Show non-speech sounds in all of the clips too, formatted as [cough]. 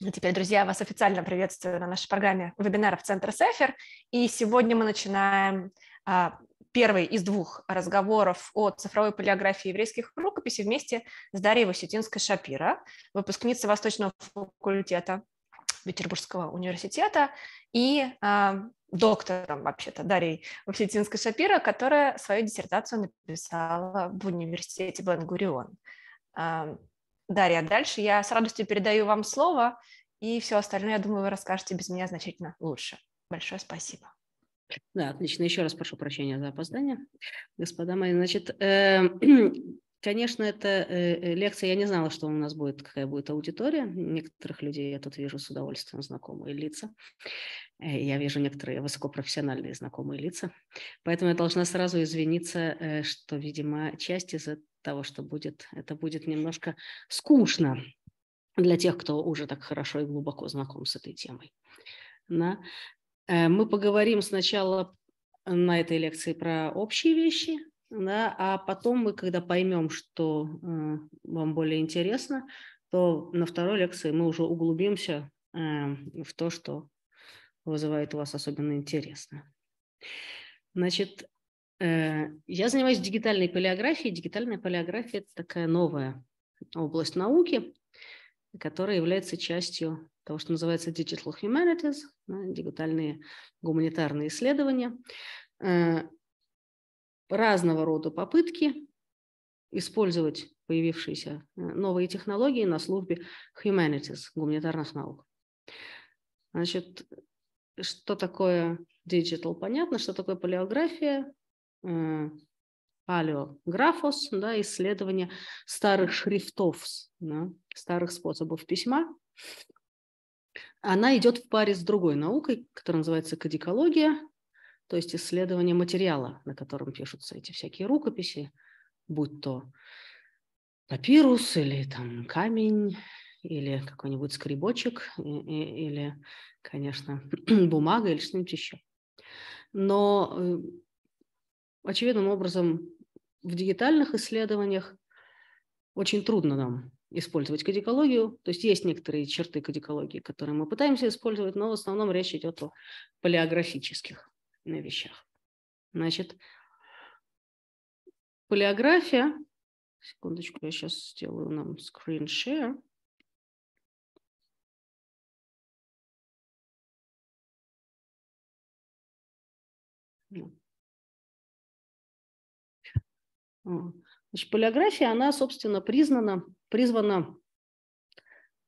Ну, теперь, друзья, вас официально приветствую на нашей программе вебинаров Центра Сефер. И сегодня мы начинаем а, первый из двух разговоров о цифровой полиографии еврейских рукописей вместе с Дарьей Васютинской-Шапира, выпускницей Восточного факультета Петербургского университета и а, доктором, вообще-то, Дарьей Васютинской-Шапира, которая свою диссертацию написала в университете Бен-Гурион. А, Дарья, а дальше я с радостью передаю вам слово, и все остальное, я думаю, вы расскажете без меня значительно лучше. Большое спасибо. Да, отлично. Еще раз прошу прощения за опоздание, господа мои. Значит, э, [clears throat] конечно, это э, э, лекция. Я не знала, что у нас будет, какая будет аудитория. Некоторых людей я тут вижу с удовольствием знакомые лица. Э, я вижу некоторые высокопрофессиональные знакомые лица. Поэтому я должна сразу извиниться, э, что, видимо, часть из, того, что будет, это будет немножко скучно для тех, кто уже так хорошо и глубоко знаком с этой темой. Да? Э, мы поговорим сначала на этой лекции про общие вещи, да, а потом мы, когда поймем, что э, вам более интересно, то на второй лекции мы уже углубимся э, в то, что вызывает у вас особенно интересно. Значит, Э, я занимаюсь дигитальной палеографией. Дигитальная палеография – это такая новая область науки, которая является частью того, что называется Digital Humanities, дигитальные гуманитарные исследования. Э, разного рода попытки использовать появившиеся э, новые технологии на службе humanities, гуманитарных наук. Значит, что такое digital, понятно, что такое палеография, палеографос, да, исследование старых шрифтов, да, старых способов письма. Она идет в паре с другой наукой, которая называется кадикология, то есть исследование материала, на котором пишутся эти всякие рукописи, будь то папирус или там камень или какой-нибудь скребочек, или, конечно, [clears throat] бумага или что-нибудь еще. Но э, очевидным образом в дигитальных исследованиях очень трудно нам использовать кадикологию. То есть есть некоторые черты кадикологии, которые мы пытаемся использовать, но в основном речь идет о палеографических вещах. Значит, палеография... Секундочку, я сейчас сделаю нам screen share. Значит, полиография, она, собственно, признана, призвана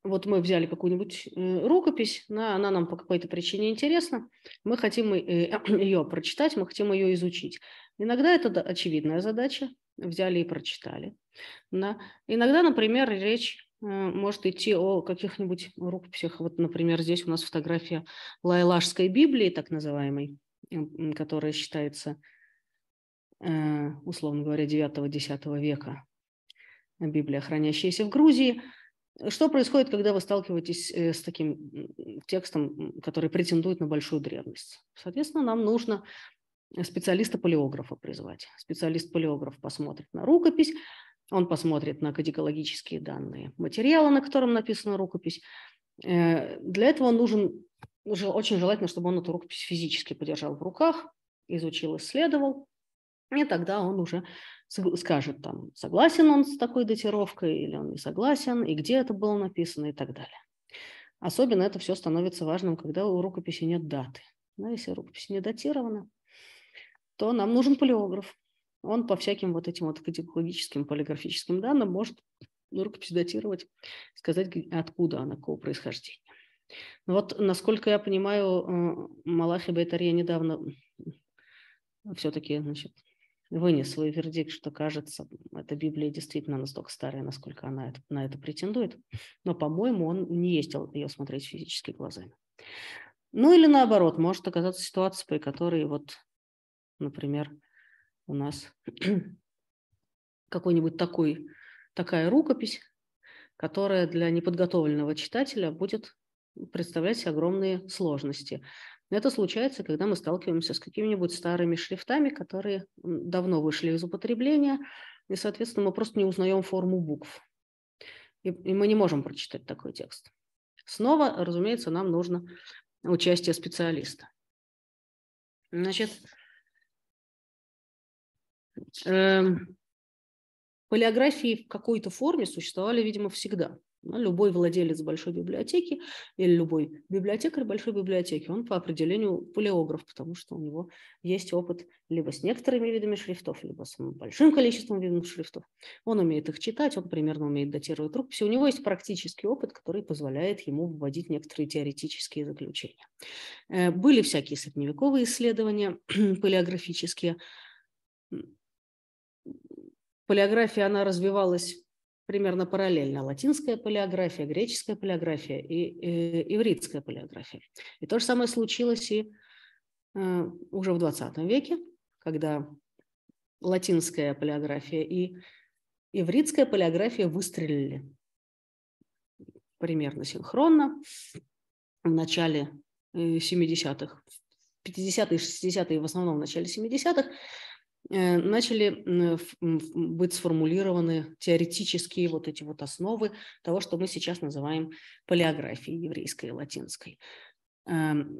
вот мы взяли какую-нибудь э, рукопись, она, нам по какой-то причине интересна, мы хотим э, [clears throat] ее прочитать, мы хотим ее изучить. Иногда это очевидная задача, взяли и прочитали. Иногда, например, речь э, может идти о каких-нибудь рукописях. Вот, например, здесь у нас фотография Лайлашской Библии, так называемой, которая считается Э, условно говоря, 9-10 века, Библия, хранящаяся в Грузии. Что происходит, когда вы сталкиваетесь э, с таким текстом, который претендует на большую древность? Соответственно, нам нужно специалиста полиографа призвать. специалист полиограф посмотрит на рукопись, он посмотрит на категологические данные материала, на котором написана рукопись. Э, для этого нужен, очень желательно, чтобы он эту рукопись физически подержал в руках, изучил, исследовал, и тогда он уже скажет, там, согласен он с такой датировкой или он не согласен, и где это было написано и так далее. Особенно это все становится важным, когда у рукописи нет даты. Да, ну, если рукопись не датирована, то нам нужен полиограф. Он по всяким вот этим вот категорическим полиграфическим данным может рукопись датировать, сказать, откуда она, какого происхождения. Ну вот, насколько я понимаю, э, Малахи Бейтарья недавно все-таки значит, вынес свой вердикт, что кажется, эта Библия действительно настолько старая, насколько она это, на это претендует. Но, по-моему, он не есть ее смотреть физически глазами. Ну или наоборот, может оказаться ситуация, при которой вот, например, у нас [clears throat] какой-нибудь такой, такая рукопись, которая для неподготовленного читателя будет представлять огромные сложности. Это случается, когда мы сталкиваемся с какими-нибудь старыми шрифтами, которые давно вышли из употребления, и, соответственно, мы просто не узнаем форму букв. И, и мы не можем прочитать такой текст. Снова, разумеется, нам нужно участие специалиста. Значит, э, эм, полиографии в какой-то форме существовали, видимо, всегда. Любой владелец большой библиотеки или любой библиотекарь большой библиотеки, он по определению полиограф, потому что у него есть опыт либо с некоторыми видами шрифтов, либо с большим количеством видов шрифтов. Он умеет их читать, он примерно умеет датировать рукописи. У него есть практический опыт, который позволяет ему вводить некоторые теоретические заключения. Э, были всякие средневековые исследования [clears throat] полиографические. Полиография, она развивалась примерно параллельно латинская палеография, греческая палеография и э, ивритская палеография. И то же самое случилось и э, уже в 20 веке, когда латинская палеография и ивритская палеография выстрелили примерно синхронно в начале 70-х, 50-е, 60-е, в основном в начале 70-х, Э, начали быть сформулированы теоретические вот эти вот основы того, что мы сейчас называем полиографией еврейской и латинской. Эм,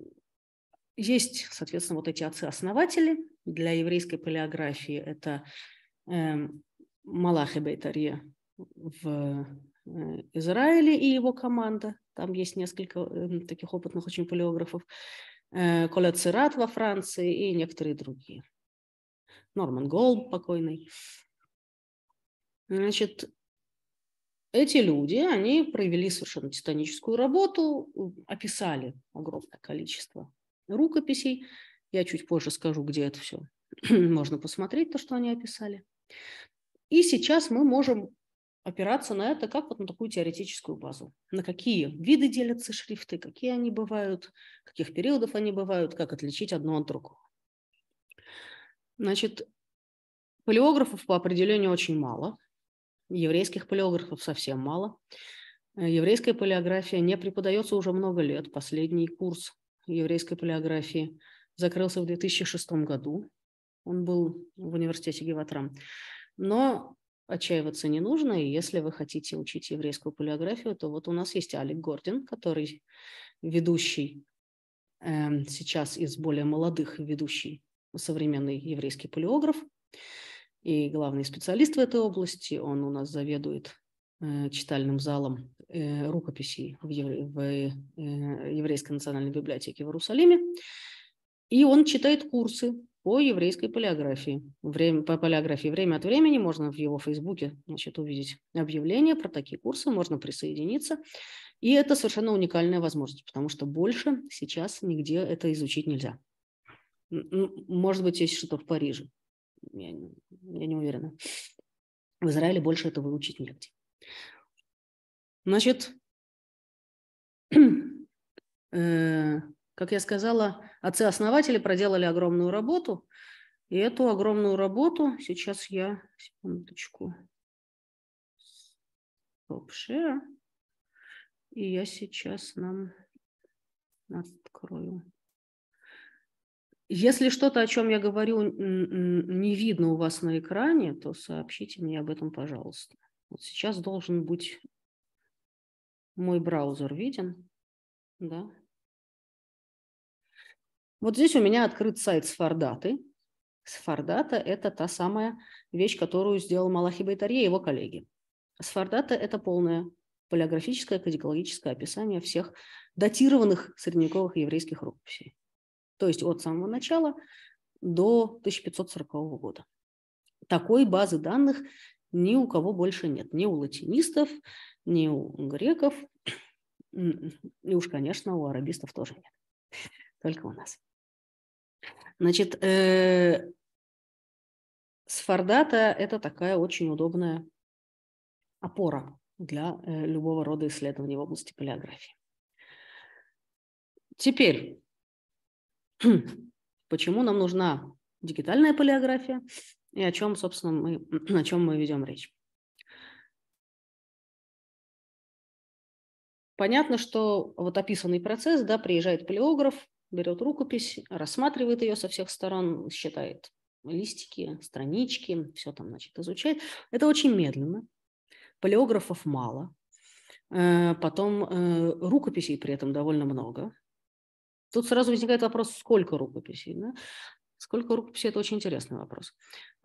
есть, соответственно, вот эти отцы-основатели. Для еврейской полиографии это эм, Малахи Бейтарье в э, Израиле и его команда. Там есть несколько эм, таких опытных очень полиографов, э, Коля Цират во Франции и некоторые другие. Норман Голб покойный. Значит, эти люди, они провели совершенно титаническую работу, описали огромное количество рукописей. Я чуть позже скажу, где это все. [clears throat] Можно посмотреть то, что они описали. И сейчас мы можем опираться на это как вот на такую теоретическую базу. На какие виды делятся шрифты, какие они бывают, каких периодов они бывают, как отличить одно от другого. Значит, полиографов по определению очень мало, еврейских полиографов совсем мало. Э, еврейская палеография не преподается уже много лет. Последний курс еврейской палеографии закрылся в 2006 году. Он был в университете Геватрам. Но отчаиваться не нужно, и если вы хотите учить еврейскую палеографию, то вот у нас есть Алик Гордин, который ведущий эм, сейчас из более молодых ведущий современный еврейский полиограф и главный специалист в этой области. Он у нас заведует э, читальным залом э, рукописей в, евре... в э, Еврейской национальной библиотеке в Иерусалиме. И он читает курсы по еврейской полиографии. Время, по полиографии время от времени можно в его фейсбуке значит, увидеть объявление про такие курсы, можно присоединиться. И это совершенно уникальная возможность, потому что больше сейчас нигде это изучить нельзя. Ну, может быть, есть что-то в Париже. Я, я не уверена. В Израиле больше этого выучить негде. Значит, [clears throat] э, как я сказала, отцы-основатели проделали огромную работу. И эту огромную работу сейчас я... Секундочку. Топ-шер. И я сейчас нам открою. Если что-то, о чем я говорю, не видно у вас на экране, то сообщите мне об этом, пожалуйста. Вот сейчас должен быть мой браузер виден. Да. Вот здесь у меня открыт сайт Сфордаты. Сфордата – это та самая вещь, которую сделал Малахи Байтарье и его коллеги. Сфордата – это полное полиографическое, категологическое описание всех датированных средневековых еврейских рукописей то есть от самого начала до 1540 года. Такой базы данных ни у кого больше нет, ни у латинистов, ни у греков, [clears throat] м-м, и уж, конечно, у арабистов тоже нет, только у нас. Значит, э, сфордата – это такая очень удобная опора для э, любого рода исследований в области палеографии. Теперь [clears throat] Почему нам нужна дигитальная полиография и о чем, собственно, мы, [clears throat] о чем мы ведем речь. Понятно, что вот описанный процесс, да, приезжает полиограф, берет рукопись, рассматривает ее со всех сторон, считает листики, странички, все там, значит, изучает. Это очень медленно. Полиографов мало. Э, потом э, рукописей при этом довольно много. Тут сразу возникает вопрос, сколько рукописей. Да? Сколько рукописей – это очень интересный вопрос.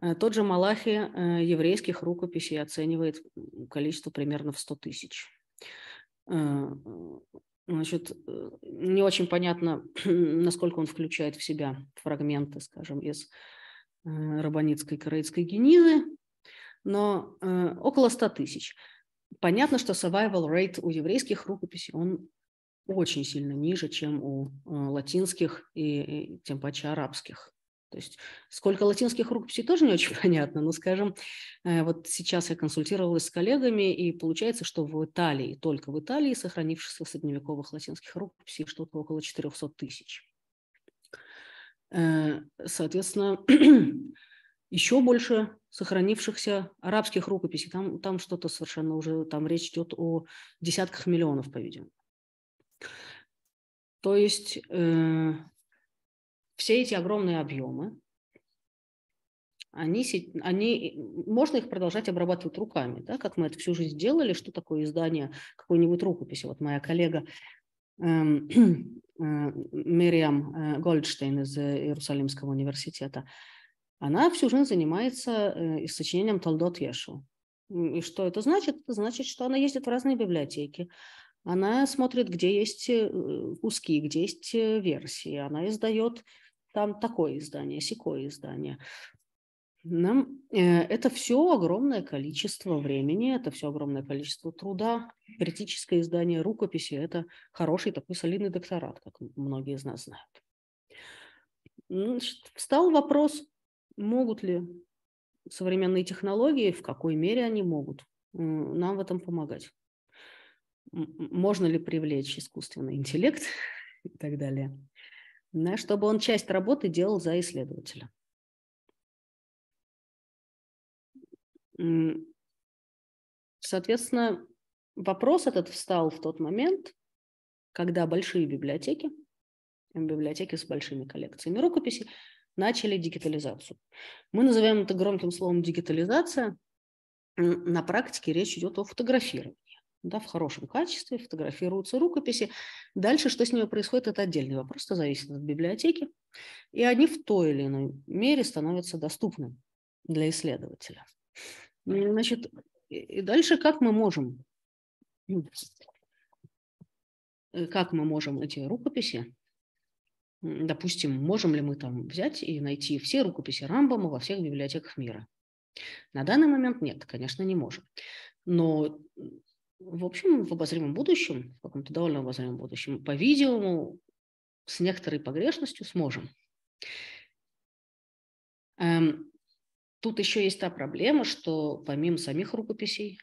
Э, тот же Малахи э, еврейских рукописей оценивает количество примерно в 100 тысяч. Э, значит, не очень понятно, [clears throat] насколько он включает в себя фрагменты, скажем, из Рабанитской корейской генизы, но около 100 тысяч. Понятно, что survival rate у еврейских рукописей, он очень сильно ниже, чем у э, латинских и, и тем паче арабских. То есть сколько латинских рукописей тоже не очень [laughs] понятно, но, скажем, э, вот сейчас я консультировалась с коллегами, и получается, что в Италии, только в Италии сохранившихся средневековых латинских рукописей что-то около 400 тысяч. Э, соответственно, [clears throat] еще больше сохранившихся арабских рукописей. Там, там что-то совершенно уже, там речь идет о десятках миллионов, по-видимому. То есть э, все эти огромные объемы, они, они, можно их продолжать обрабатывать руками, да, как мы это всю жизнь делали, что такое издание какой-нибудь рукописи. Вот моя коллега Мириам эм, [clears throat] э, э, Гольдштейн из э, Иерусалимского университета, она всю жизнь занимается сочинением Талдот Ешу. И что это значит? Это значит, что она ездит в разные библиотеки, она смотрит, где есть э, куски, где есть э, версии. Она издает там такое издание, секое издание. Нам э, это все огромное количество времени, это все огромное количество труда. Критическое издание рукописи – это хороший такой солидный докторат, как многие из нас знают. Ну, встал вопрос, могут ли современные технологии, в какой мере они могут нам в этом помогать можно ли привлечь искусственный интеллект [laughs] и так далее, да, чтобы он часть работы делал за исследователя. Соответственно, вопрос этот встал в тот момент, когда большие библиотеки, библиотеки с большими коллекциями рукописей, начали дигитализацию. Мы называем это громким словом дигитализация. На практике речь идет о фотографировании да, в хорошем качестве, фотографируются рукописи. Дальше, что с ними происходит, это отдельный вопрос, это зависит от библиотеки. И они в той или иной мере становятся доступны для исследователя. Значит, и дальше как мы можем э, как мы можем эти рукописи, допустим, можем ли мы там взять и найти все рукописи Рамбома во всех библиотеках мира? На данный момент нет, конечно, не можем. Но в общем, в обозримом будущем, в каком-то довольно обозримом будущем, по-видимому, с некоторой погрешностью сможем. Эм, тут еще есть та проблема, что помимо самих рукописей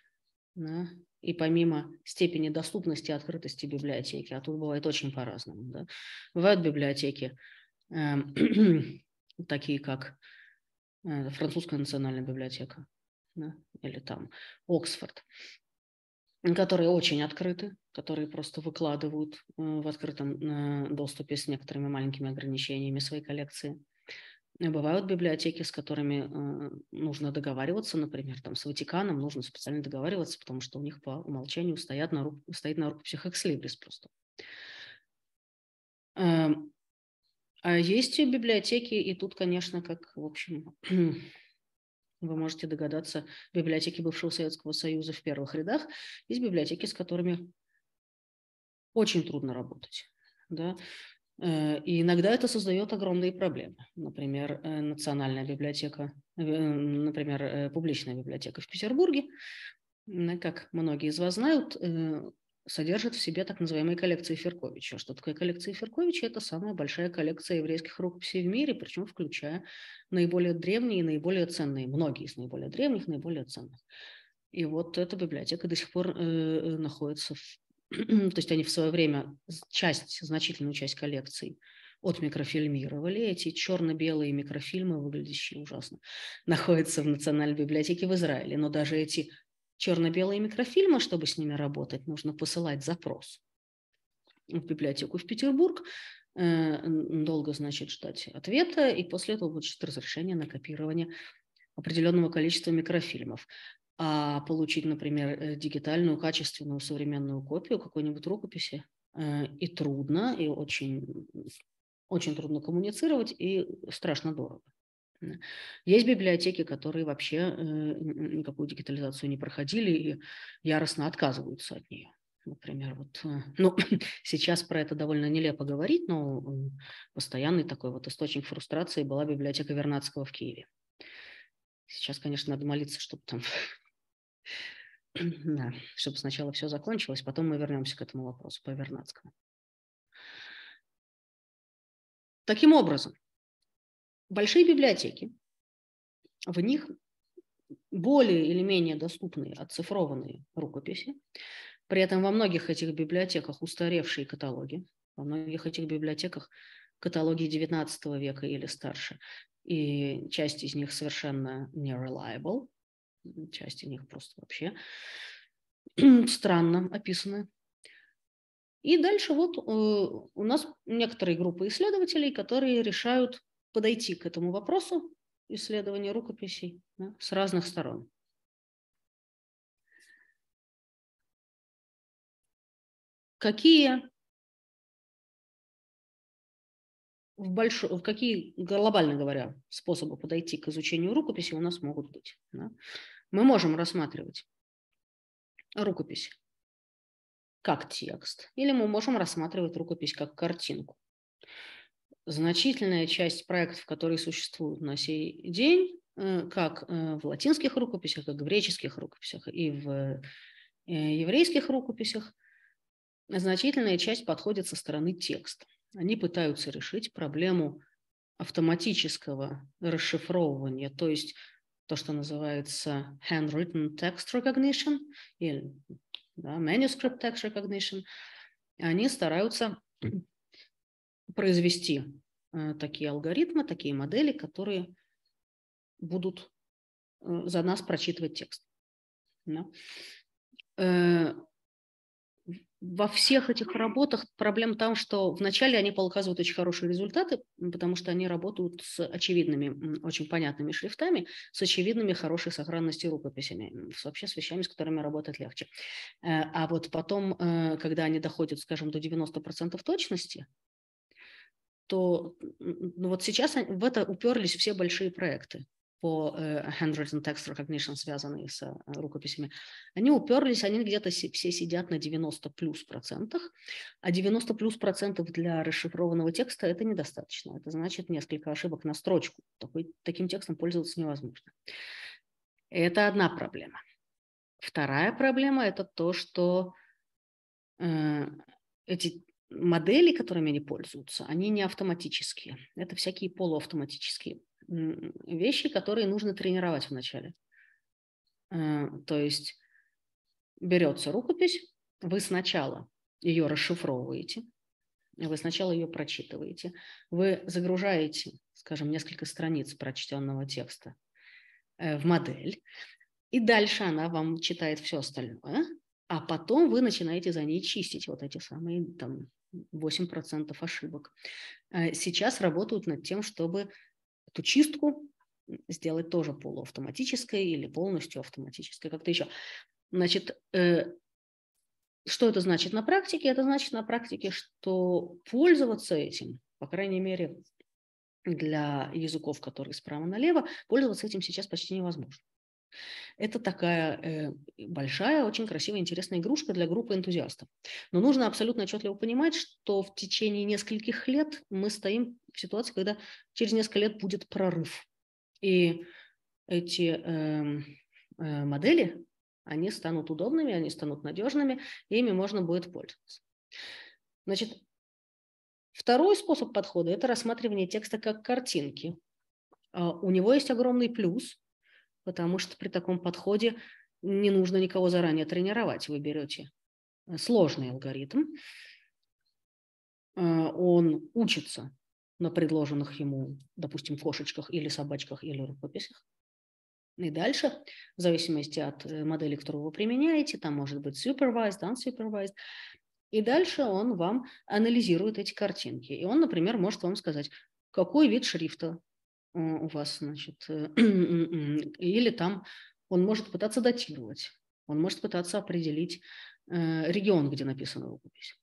да, и помимо степени доступности и открытости библиотеки, а тут бывает очень по-разному. Да, бывают библиотеки, эм, [clears throat] такие как э, Французская национальная библиотека да, или там Оксфорд, которые очень открыты, которые просто выкладывают э, в открытом э, доступе с некоторыми маленькими ограничениями свои коллекции. Э, бывают библиотеки, с которыми нужно договариваться, например, там с Ватиканом нужно специально договариваться, потому что у них по умолчанию стоят на рук, стоит на рукописях экслибрис просто. Эм, а есть библиотеки, и тут, конечно, как, в общем, вы можете догадаться, библиотеки бывшего Советского Союза в первых рядах, есть библиотеки, с которыми очень трудно работать. Да? Э, и иногда это создает огромные проблемы. Например, э, Национальная библиотека, э, например, публичная библиотека в Петербурге, как многие из вас знают, содержит в себе так называемые коллекции Ферковича. Что такое коллекция Ферковича? Это самая большая коллекция еврейских рукописей в мире, причем включая наиболее древние и наиболее ценные, многие из наиболее древних, наиболее ценных. И вот эта библиотека до сих пор э, э находится, в, [clears throat] то есть они в свое время часть, значительную часть коллекций отмикрофильмировали. Эти черно-белые микрофильмы, выглядящие ужасно, [laughs] находятся в Национальной библиотеке в Израиле. Но даже эти черно-белые микрофильмы, чтобы с ними работать, нужно посылать запрос в библиотеку в Петербург, э, долго, значит, ждать ответа, и после этого будет разрешение на копирование определенного количества микрофильмов. А получить, например, э, дигитальную, качественную, современную копию какой-нибудь рукописи э, и трудно, и очень, очень трудно коммуницировать, и страшно дорого. Есть библиотеки, которые вообще э, никакую дигитализацию не проходили и яростно отказываются от нее. Например, вот, э, ну, [clears throat] сейчас про это довольно нелепо говорить, но постоянный такой вот источник фрустрации была библиотека Вернадского в Киеве. Сейчас, конечно, надо молиться, чтобы там [clears throat] да, чтобы сначала все закончилось, потом мы вернемся к этому вопросу по Вернадскому. Таким образом, Большие библиотеки, в них более или менее доступные оцифрованные рукописи. При этом во многих этих библиотеках устаревшие каталоги, во многих этих библиотеках каталоги XIX века или старше. И часть из них совершенно не reliable, часть из них просто вообще [clears throat] странно описаны. И дальше вот э, у нас некоторые группы исследователей, которые решают подойти к этому вопросу исследования рукописей да, с разных сторон. Какие в большой в какие, глобально говоря, способы подойти к изучению рукописи у нас могут быть. Да? Мы можем рассматривать рукопись как текст, или мы можем рассматривать рукопись как картинку значительная часть проектов, которые существуют на сей день, э, как э, в латинских рукописях, как в греческих рукописях и в э, еврейских рукописях, значительная часть подходит со стороны текста. Они пытаются решить проблему автоматического расшифровывания, то есть то, что называется handwritten text recognition или да, manuscript text recognition, они стараются произвести э, такие алгоритмы, такие модели, которые будут э, за нас прочитывать текст. Э, во всех этих работах проблема в том, что вначале они показывают очень хорошие результаты, потому что они работают с очевидными, очень понятными шрифтами, с очевидными хорошей сохранностью рукописями, вообще с вещами, с которыми работать легче. А вот потом, когда они доходят, скажем, до 90% точности, то ну, вот сейчас в это уперлись все большие проекты по э, handwritten text recognition, связанные с э, рукописями, они уперлись, они где-то си, все сидят на 90 плюс процентах, а 90 плюс процентов для расшифрованного текста это недостаточно. Это значит несколько ошибок на строчку. Такой, таким текстом пользоваться невозможно. Это одна проблема. Вторая проблема – это то, что э, эти модели, которыми они пользуются, они не автоматические. Это всякие полуавтоматические вещи, которые нужно тренировать вначале. Э, то есть берется рукопись, вы сначала ее расшифровываете, вы сначала ее прочитываете, вы загружаете, скажем, несколько страниц прочтенного текста э, в модель, и дальше она вам читает все остальное. А потом вы начинаете за ней чистить вот эти самые там, 8% ошибок. Э, сейчас работают над тем, чтобы эту чистку сделать тоже полуавтоматической или полностью автоматической, как-то еще. Значит, э, что это значит на практике? Это значит на практике, что пользоваться этим, по крайней мере, для языков, которые справа налево, пользоваться этим сейчас почти невозможно. Это такая э, большая, очень красивая, интересная игрушка для группы энтузиастов. Но нужно абсолютно отчетливо понимать, что в течение нескольких лет мы стоим в ситуации, когда через несколько лет будет прорыв. И эти э, э, модели, они станут удобными, они станут надежными, и ими можно будет пользоваться. Значит, второй способ подхода – это рассматривание текста как картинки. А, у него есть огромный плюс, потому что при таком подходе не нужно никого заранее тренировать. Вы берете э, сложный алгоритм, э, он учится на предложенных ему, допустим, кошечках или собачках или рукописях. И дальше, в зависимости от э, модели, которую вы применяете, там может быть supervised, unsupervised, и дальше он вам анализирует эти картинки. И он, например, может вам сказать, какой вид шрифта у вас, значит, э, [clears throat] или там он может пытаться датировать, он может пытаться определить э, регион, где написана рукопись.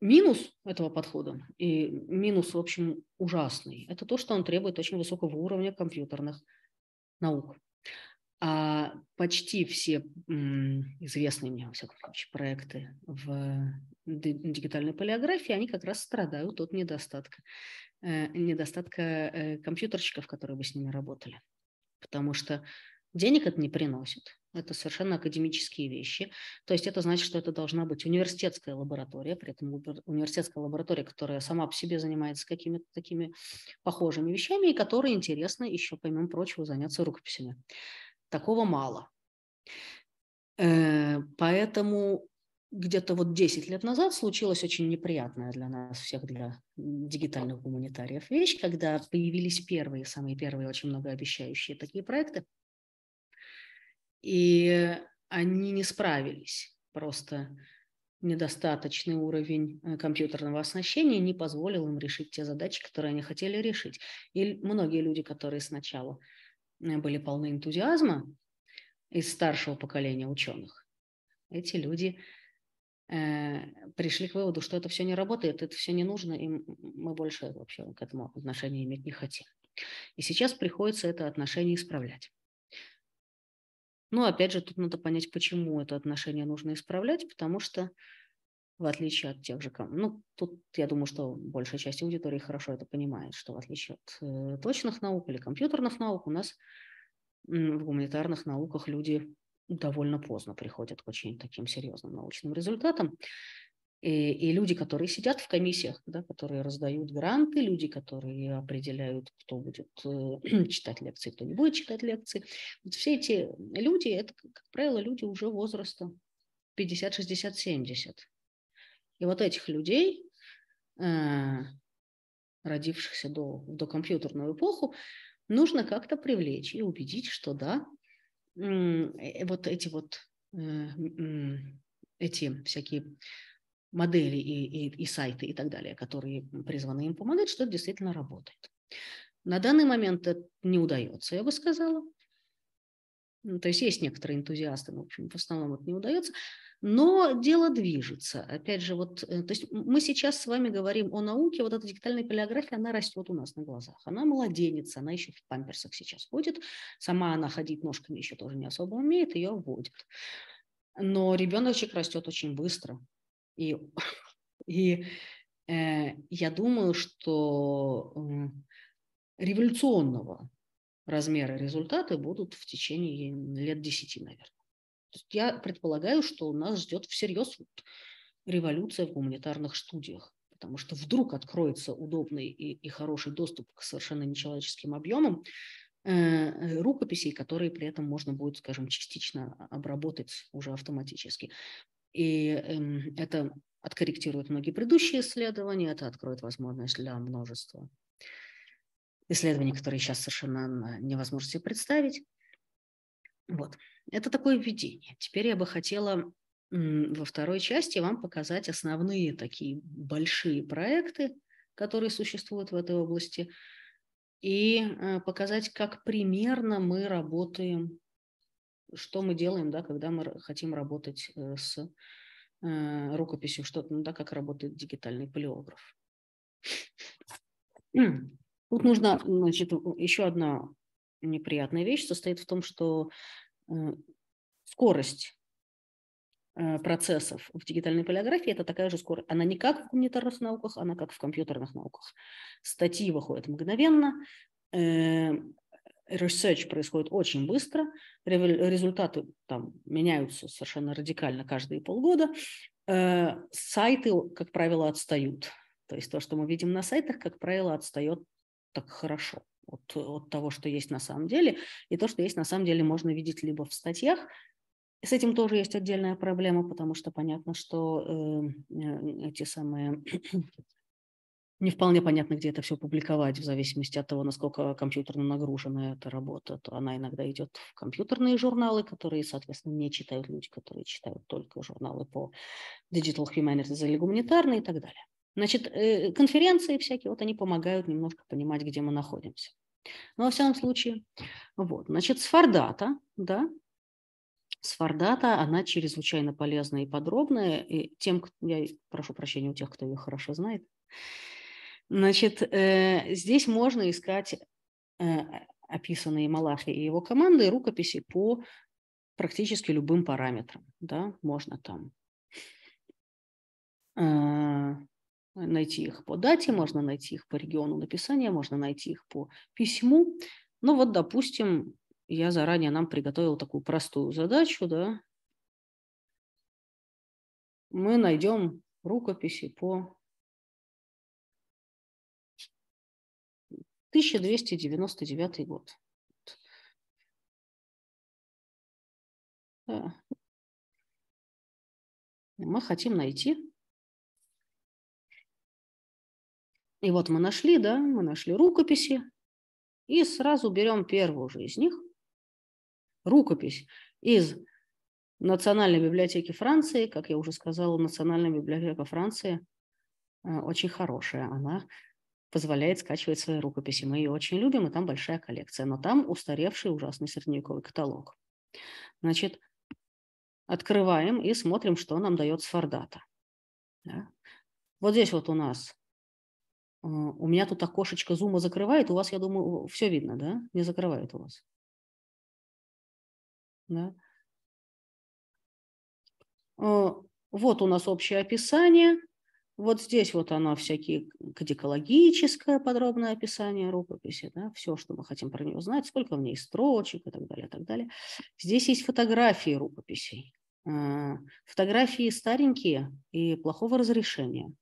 Минус этого подхода, и минус, в общем, ужасный, это то, что он требует очень высокого уровня компьютерных наук. А почти все известные мне, во всяком случае, проекты в дигитальной палеографии, они как раз страдают от недостатка Э, недостатка э, компьютерщиков, которые бы с ними работали. Потому что денег это не приносит. Это совершенно академические вещи. То есть это значит, что это должна быть университетская лаборатория, при этом университетская лаборатория, которая сама по себе занимается какими-то такими похожими вещами, и которой интересно еще, помимо прочего, заняться рукописями. Такого мало. Э, поэтому где-то вот 10 лет назад случилась очень неприятная для нас всех, для дигитальных гуманитариев вещь, когда появились первые, самые первые очень многообещающие такие проекты, и они не справились. Просто недостаточный уровень э, компьютерного оснащения не позволил им решить те задачи, которые они хотели решить. И многие люди, которые сначала э, были полны энтузиазма из старшего поколения ученых, эти люди Э, пришли к выводу, что это все не работает, это все не нужно, и мы больше вообще к этому отношения иметь не хотим. И сейчас приходится это отношение исправлять. Ну, опять же, тут надо понять, почему это отношение нужно исправлять, потому что в отличие от тех же, ну, тут я думаю, что большая часть аудитории хорошо это понимает, что в отличие от э, точных наук или компьютерных наук у нас в гуманитарных науках люди довольно поздно приходят к очень таким серьезным научным результатам. И, и люди, которые сидят в комиссиях, да, которые раздают гранты, люди, которые определяют, кто будет э, [clears throat] читать лекции, кто не будет читать лекции. Вот все эти люди, это, как правило, люди уже возраста 50, 60, 70. И вот этих людей, э, родившихся до, до компьютерную эпоху, нужно как-то привлечь и убедить, что да, Э, вот эти вот э, эти всякие модели и, и, и сайты и так далее, которые призваны им помогать, что действительно работает. На данный момент это не удается, я бы сказала. Ну, то есть есть некоторые энтузиасты, но ну, в, общем, в основном это не удается. Но дело движется. Опять же, вот, э, то есть мы сейчас с вами говорим о науке, вот эта дигитальная палеография, она растет у нас на глазах. Она младенец, она еще в памперсах сейчас ходит. Сама она ходить ножками еще тоже не особо умеет, ее вводят. Но ребеночек растет очень быстро. И, [laughs] и э, я думаю, что революционного размеры результаты будут в течение лет десяти, наверное. я предполагаю, что нас ждет всерьез вот революция в гуманитарных студиях, потому что вдруг откроется удобный и, и хороший доступ к совершенно нечеловеческим объемам э, э, рукописей, которые при этом можно будет, скажем, частично обработать уже автоматически. И эм, это откорректирует многие предыдущие исследования, это откроет возможность для множества исследований, которые сейчас совершенно невозможно себе представить. Вот. Это такое введение. Теперь я бы хотела во второй части вам показать основные такие большие проекты, которые существуют в этой области, и э, показать, как примерно мы работаем, что мы делаем, да, когда мы хотим работать э, с э, рукописью, что, ну да, как работает дигитальный полиограф. Тут нужно, значит, еще одна неприятная вещь состоит в том, что э, скорость э, процессов в дигитальной полиографии это такая же скорость. Она не как в гуманитарных науках, она как в компьютерных науках. Статьи выходят мгновенно, э, research происходит очень быстро, результаты там меняются совершенно радикально каждые полгода, сайты, как правило, отстают. То есть то, что мы видим на сайтах, как правило, отстает так хорошо от, от того, что есть на самом деле. И то, что есть на самом деле, можно видеть либо в статьях, с этим тоже есть отдельная проблема, потому что понятно, что э, эти самые [clears throat] не вполне понятно, где это все публиковать, в зависимости от того, насколько компьютерно нагружена эта работа. То она иногда идет в компьютерные журналы, которые, соответственно, не читают люди, которые читают только журналы по digital humanities или гуманитарные и так далее. Значит, э, конференции всякие, вот они помогают немножко понимать, где мы находимся. Но ну, во всяком случае, вот, значит, сфордата, да, сфордата, она чрезвычайно полезная и подробная. И тем, я прошу прощения у тех, кто ее хорошо знает. Значит, э, здесь можно искать э, описанные Малахи и его команды рукописи по практически любым параметрам. Да? Можно там найти их по дате, можно найти их по региону написания, можно найти их по письму. Ну вот, допустим, я заранее нам приготовила такую простую задачу, да. Мы найдем рукописи по 1299 год. Да. Мы хотим найти И вот мы нашли, да, мы нашли рукописи, и сразу берем первую же из них, рукопись из Национальной библиотеки Франции, как я уже сказала, Национальная библиотека Франции э, очень хорошая. Она позволяет скачивать свои рукописи. Мы ее очень любим, и там большая коллекция. Но там устаревший ужасный средневековый каталог. Значит, открываем и смотрим, что нам дает Сфордата. Да? Вот здесь вот у нас Э, у меня тут окошечко зума закрывает, у вас, я думаю, все видно, да? Не закрывает у вас. Да? Э, вот у нас общее описание. Вот здесь вот оно всякие катекологическое подробное описание рукописи, да, все, что мы хотим про него знать, сколько в ней строчек и так далее, и так далее. Здесь есть фотографии рукописей. Э, фотографии старенькие и плохого разрешения.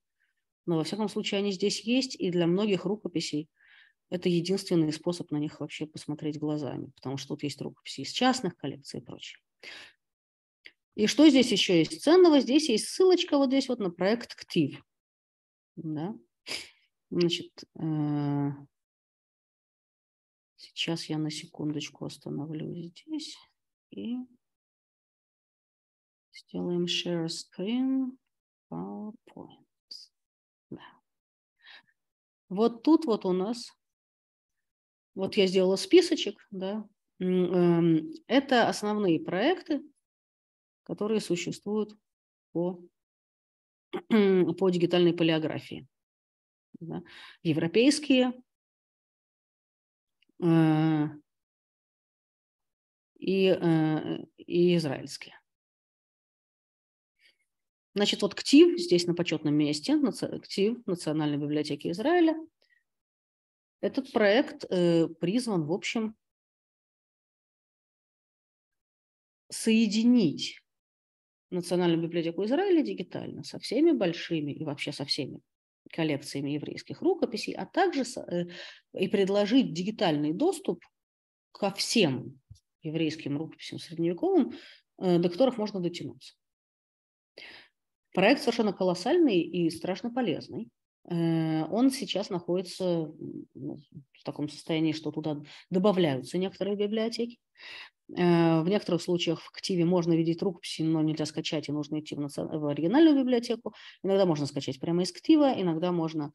Но, во всяком случае, они здесь есть, и для многих рукописей это единственный способ на них вообще посмотреть глазами, потому что тут есть рукописи из частных коллекций и прочее. И что здесь еще есть ценного? Здесь есть ссылочка вот здесь вот на проект КТИВ. Да? Значит, э, сейчас я на секундочку остановлюсь здесь и сделаем share screen PowerPoint. Вот тут вот у нас, вот я сделала списочек, да, эм, это основные проекты, которые существуют по, [clears throat] по дигитальной полиографии. Да. Европейские э, и, э, и израильские. Значит, вот КТИВ здесь на почетном месте, КТИВ Национальной библиотеки Израиля. Этот проект э, призван, в общем, соединить Национальную библиотеку Израиля дигитально со всеми большими и вообще со всеми коллекциями еврейских рукописей, а также э, и предложить дигитальный доступ ко всем еврейским рукописям средневековым, э, до которых можно дотянуться. Проект совершенно колоссальный и страшно полезный. Э, он сейчас находится ну, в таком состоянии, что туда добавляются некоторые библиотеки. Э, в некоторых случаях в активе можно видеть рукописи, но нельзя скачать, и нужно идти в, наци... в оригинальную библиотеку. Иногда можно скачать прямо из актива, иногда можно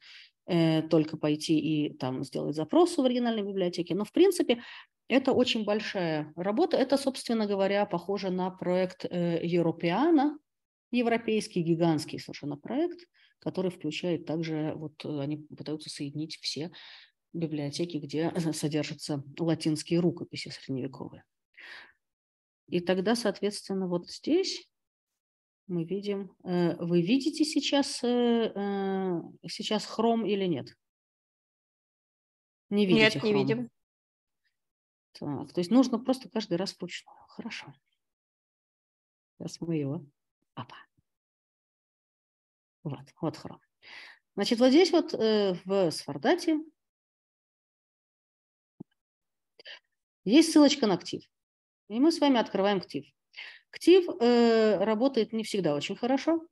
э, только пойти и там сделать запрос в оригинальной библиотеке. Но, в принципе, это очень большая работа. Это, собственно говоря, похоже на проект э, Европеана, европейский гигантский совершенно проект, который включает также, вот э, они пытаются соединить все библиотеки, где [laughs] содержатся латинские рукописи средневековые. И тогда, соответственно, вот здесь мы видим, э, вы видите сейчас, э, сейчас хром или нет? Не видите Нет, хром. не видим. Так, то есть нужно просто каждый раз вручную. Хорошо. Сейчас мы его папа. Вот, вот хром. Значит, вот здесь вот э, в Сфордате есть ссылочка на актив. И мы с вами открываем актив. Актив э, работает не всегда очень хорошо.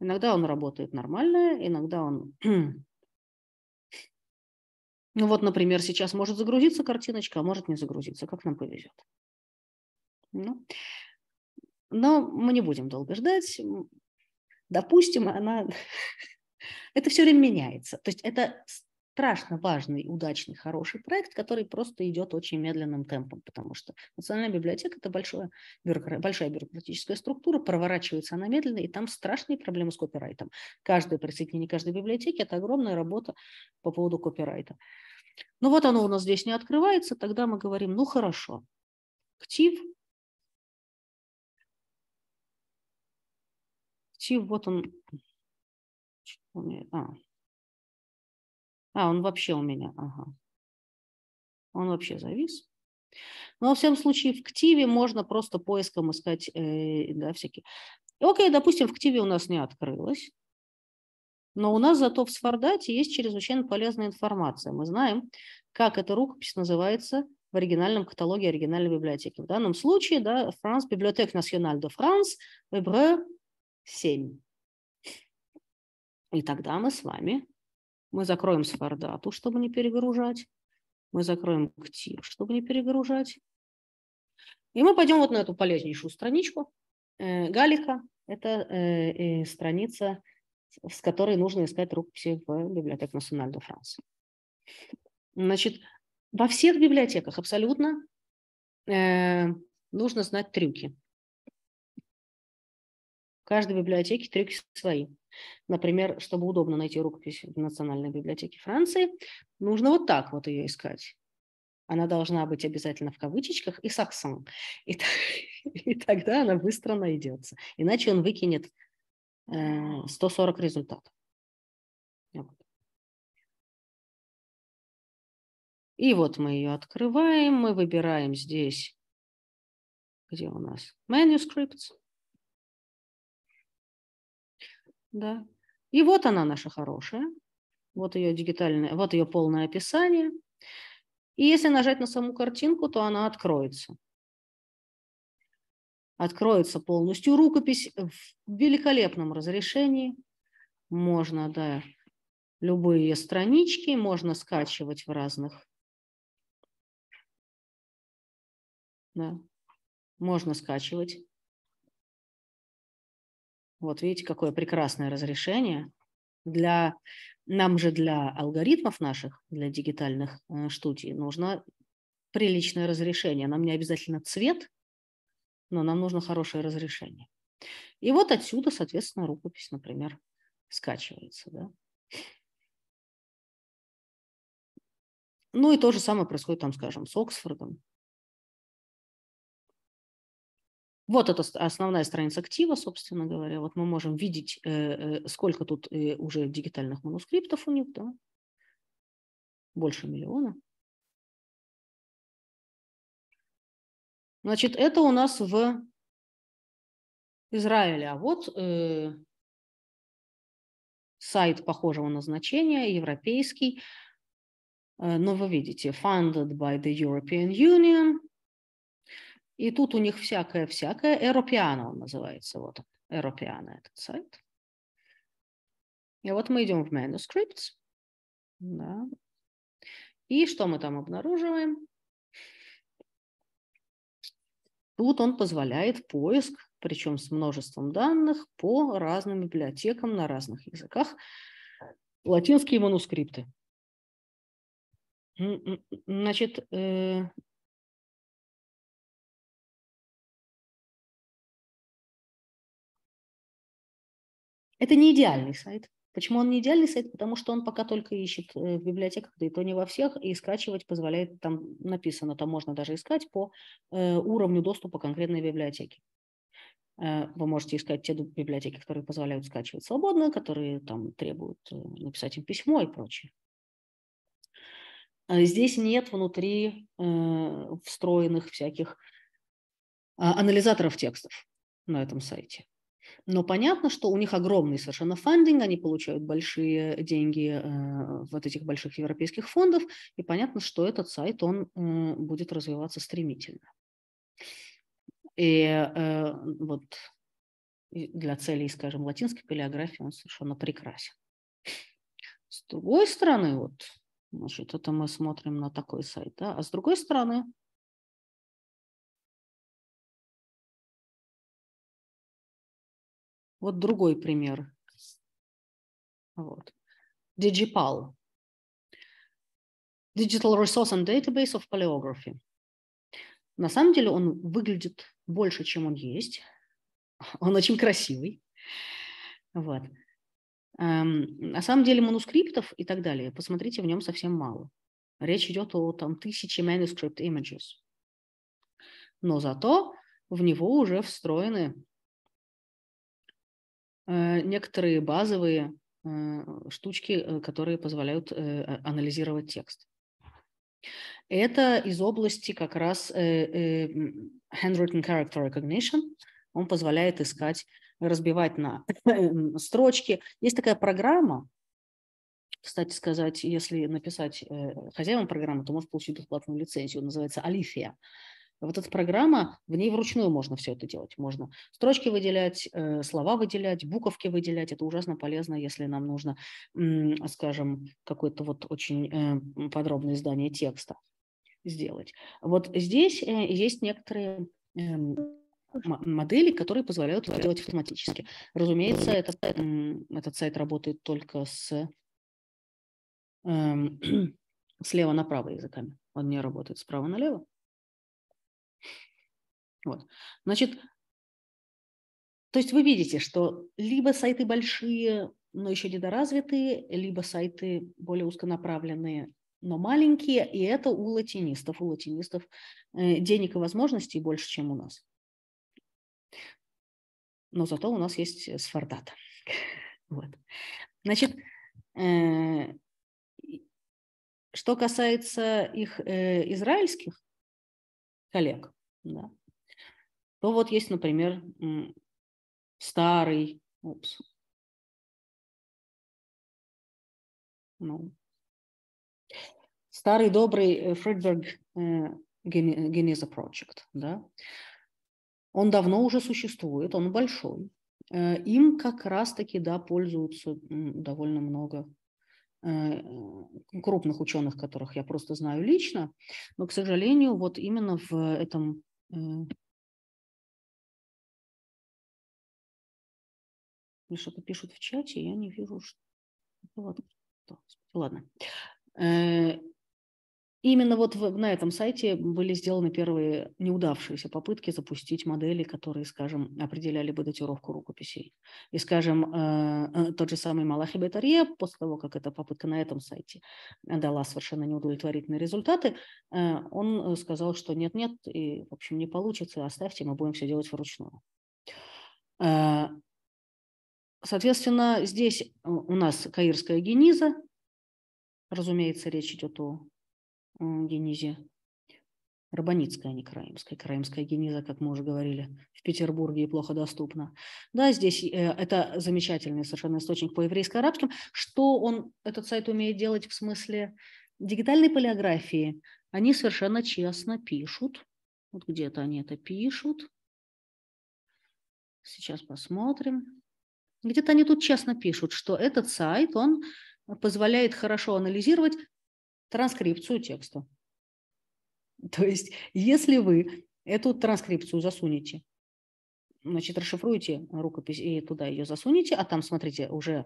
Иногда он работает нормально, иногда он... [clears throat] ну вот, например, сейчас может загрузиться картиночка, а может не загрузиться, как нам повезет. Ну, но мы не будем долго ждать. Допустим, она... [laughs] это все время меняется. То есть это страшно важный, удачный, хороший проект, который просто идет очень медленным темпом, потому что национальная библиотека – это большая, бюрокра... большая бюрократическая структура, проворачивается она медленно, и там страшные проблемы с копирайтом. Каждое присоединение каждой библиотеки – это огромная работа по поводу копирайта. Ну вот оно у нас здесь не открывается, тогда мы говорим, ну хорошо, КТИВ актив, вот он, у меня, а. а, он вообще у меня, ага. Он вообще завис. Но ну, во всем случае в ктиве можно просто поиском искать э, да, всякие. Окей, допустим, в ктиве у нас не открылось. Но у нас зато в Сфордате есть чрезвычайно полезная информация. Мы знаем, как эта рукопись называется в оригинальном каталоге оригинальной библиотеки. В данном случае да, France, Библиотека Националь де Франс, Hébreu 7. И тогда мы с вами, мы закроем сфордату, чтобы не перегружать, мы закроем ктив, чтобы не перегружать, и мы пойдем вот на эту полезнейшую страничку. Э, Галика – это э, э, страница, с которой нужно искать рукописи в библиотеке Националь де Франции. Значит, во всех библиотеках абсолютно нужно знать трюки каждой библиотеке трюки свои. Например, чтобы удобно найти рукопись в Национальной библиотеке Франции, нужно вот так вот ее искать. Она должна быть обязательно в кавычечках и саксон. И, [laughs] и тогда она быстро найдется. Иначе он выкинет э, 140 результатов. И вот мы ее открываем, мы выбираем здесь, где у нас manuscripts. да. И вот она наша хорошая, вот ее дигитальное, вот ее полное описание. И если нажать на саму картинку, то она откроется. Откроется полностью рукопись в великолепном разрешении. Можно, да, любые странички, можно скачивать в разных. Да. Можно скачивать вот видите, какое прекрасное разрешение. Для, нам же для алгоритмов наших, для дигитальных э, студий нужно приличное разрешение. Нам не обязательно цвет, но нам нужно хорошее разрешение. И вот отсюда, соответственно, рукопись, например, скачивается. Да? Ну и то же самое происходит там, скажем, с Оксфордом. Вот это основная страница актива, собственно говоря. Вот мы можем видеть, э, э, сколько тут э, уже дигитальных манускриптов у них, да? больше миллиона. Значит, это у нас в Израиле. А вот э, сайт похожего назначения, европейский. Э, но ну, вы видите, funded by the European Union – и тут у них всякое-всякое. Эропиано он называется. Вот он. Эропиано этот сайт. И вот мы идем в manuscripts. Да. И что мы там обнаруживаем? Тут он позволяет поиск, причем с множеством данных, по разным библиотекам на разных языках. Латинские манускрипты. Значит, э, Это не идеальный сайт. Почему он не идеальный сайт? Потому что он пока только ищет э, в библиотеках, да и то не во всех, и скачивать позволяет, там написано, там можно даже искать по э, уровню доступа конкретной библиотеки э, вы можете искать те библиотеки, которые позволяют скачивать свободно, которые там требуют написать им письмо и прочее. А здесь нет внутри встроенных всяких а, анализаторов текстов на этом сайте. Но понятно, что у них огромный совершенно фандинг, они получают большие деньги э, вот этих больших европейских фондов, и понятно, что этот сайт, он э, будет развиваться стремительно. И э, вот для целей, скажем, латинской палеографии он совершенно прекрасен. С другой стороны, вот, значит, это мы смотрим на такой сайт, да, а с другой стороны, Вот другой пример. Вот. Digipal. Digital Resource and Database of Paleography. На самом деле он выглядит больше, чем он есть. [laughs] Он очень красивый. Вот. Эм, на самом деле манускриптов и так далее, посмотрите, в нем совсем мало. Речь идет о там, тысяче manuscript images. Но зато в него уже встроены Э, некоторые базовые э, штучки, э, которые позволяют а, анализировать текст. Это из области как раз handwritten character recognition. Он позволяет искать, разбивать на [laughs] строчки. Есть такая программа, кстати сказать, если написать хозяевам программы, то может получить бесплатную лицензию. Называется Алифия. Вот эта программа, в ней вручную можно все это делать. Можно строчки выделять, э, слова выделять, буковки выделять. Это ужасно полезно, если нам нужно, скажем, какое-то вот очень э, подробное издание текста сделать. Вот здесь э, есть некоторые эм, модели, которые позволяют это делать автоматически. Разумеется, этот, этот сайт работает только с э, [clears throat] слева направо языками. Он не работает справа налево. Вот. Значит, то есть вы видите, что либо сайты большие, но еще недоразвитые, либо сайты более узконаправленные, но маленькие, и это у латинистов. У латинистов э, денег и возможностей больше, чем у нас. Но зато у нас есть э, сфордата. [laughs] Вот. Значит, э, что касается их израильских коллег, да, то вот есть, например, старый, упс, ну, старый добрый э, Фредберг э, Генеза Проект, да, он давно уже существует, он большой, э, им как раз-таки, да, пользуются довольно много Э, крупных ученых, которых я просто знаю лично, но, к сожалению, вот именно в этом что-то э, пишут в чате, я не вижу, что... Ладно. Ладно. Э, Именно вот на этом сайте были сделаны первые неудавшиеся попытки запустить модели, которые, скажем, определяли бы датировку рукописей. И, скажем, э, э, тот же самый Малахи Бетарье, после того, как эта попытка на этом сайте дала совершенно неудовлетворительные результаты, э, он сказал, что нет-нет, и, в общем, не получится, оставьте, мы будем все делать вручную. Соответственно, здесь у нас каирская гениза, разумеется, речь идет о Генезе Рабаницкая, а не Краимская. Краимская генеза, как мы уже говорили, в Петербурге плохо доступна. Да, здесь э, это замечательный совершенно источник по еврейско-арабским. Что он, этот сайт умеет делать в смысле дигитальной полиографии? Они совершенно честно пишут. Вот где-то они это пишут. Сейчас посмотрим. Где-то они тут честно пишут, что этот сайт, он позволяет хорошо анализировать транскрипцию текста. [laughs] То есть, если вы эту транскрипцию засунете, значит, расшифруете рукопись и туда ее засунете, а там, смотрите, уже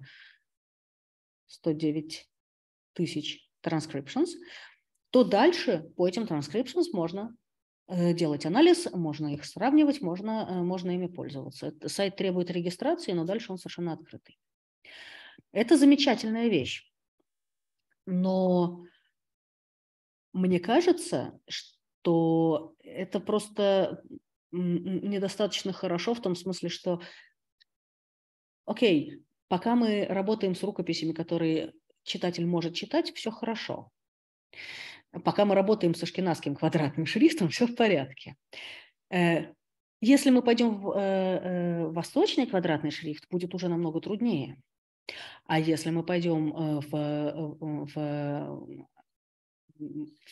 109 тысяч транскрипшнс, то дальше по этим транскрипшнс можно э, делать анализ, можно их сравнивать, можно, э, можно ими пользоваться. Сайт требует регистрации, но дальше он совершенно открытый. Это замечательная вещь. Но мне кажется, что это просто недостаточно хорошо в том смысле, что, окей, пока мы работаем с рукописями, которые читатель может читать, все хорошо. Пока мы работаем со шкинаским квадратным [laughs] шрифтом, все в порядке. Э, если мы пойдем в э, э, восточный квадратный шрифт, будет уже намного труднее. А если мы пойдем в, в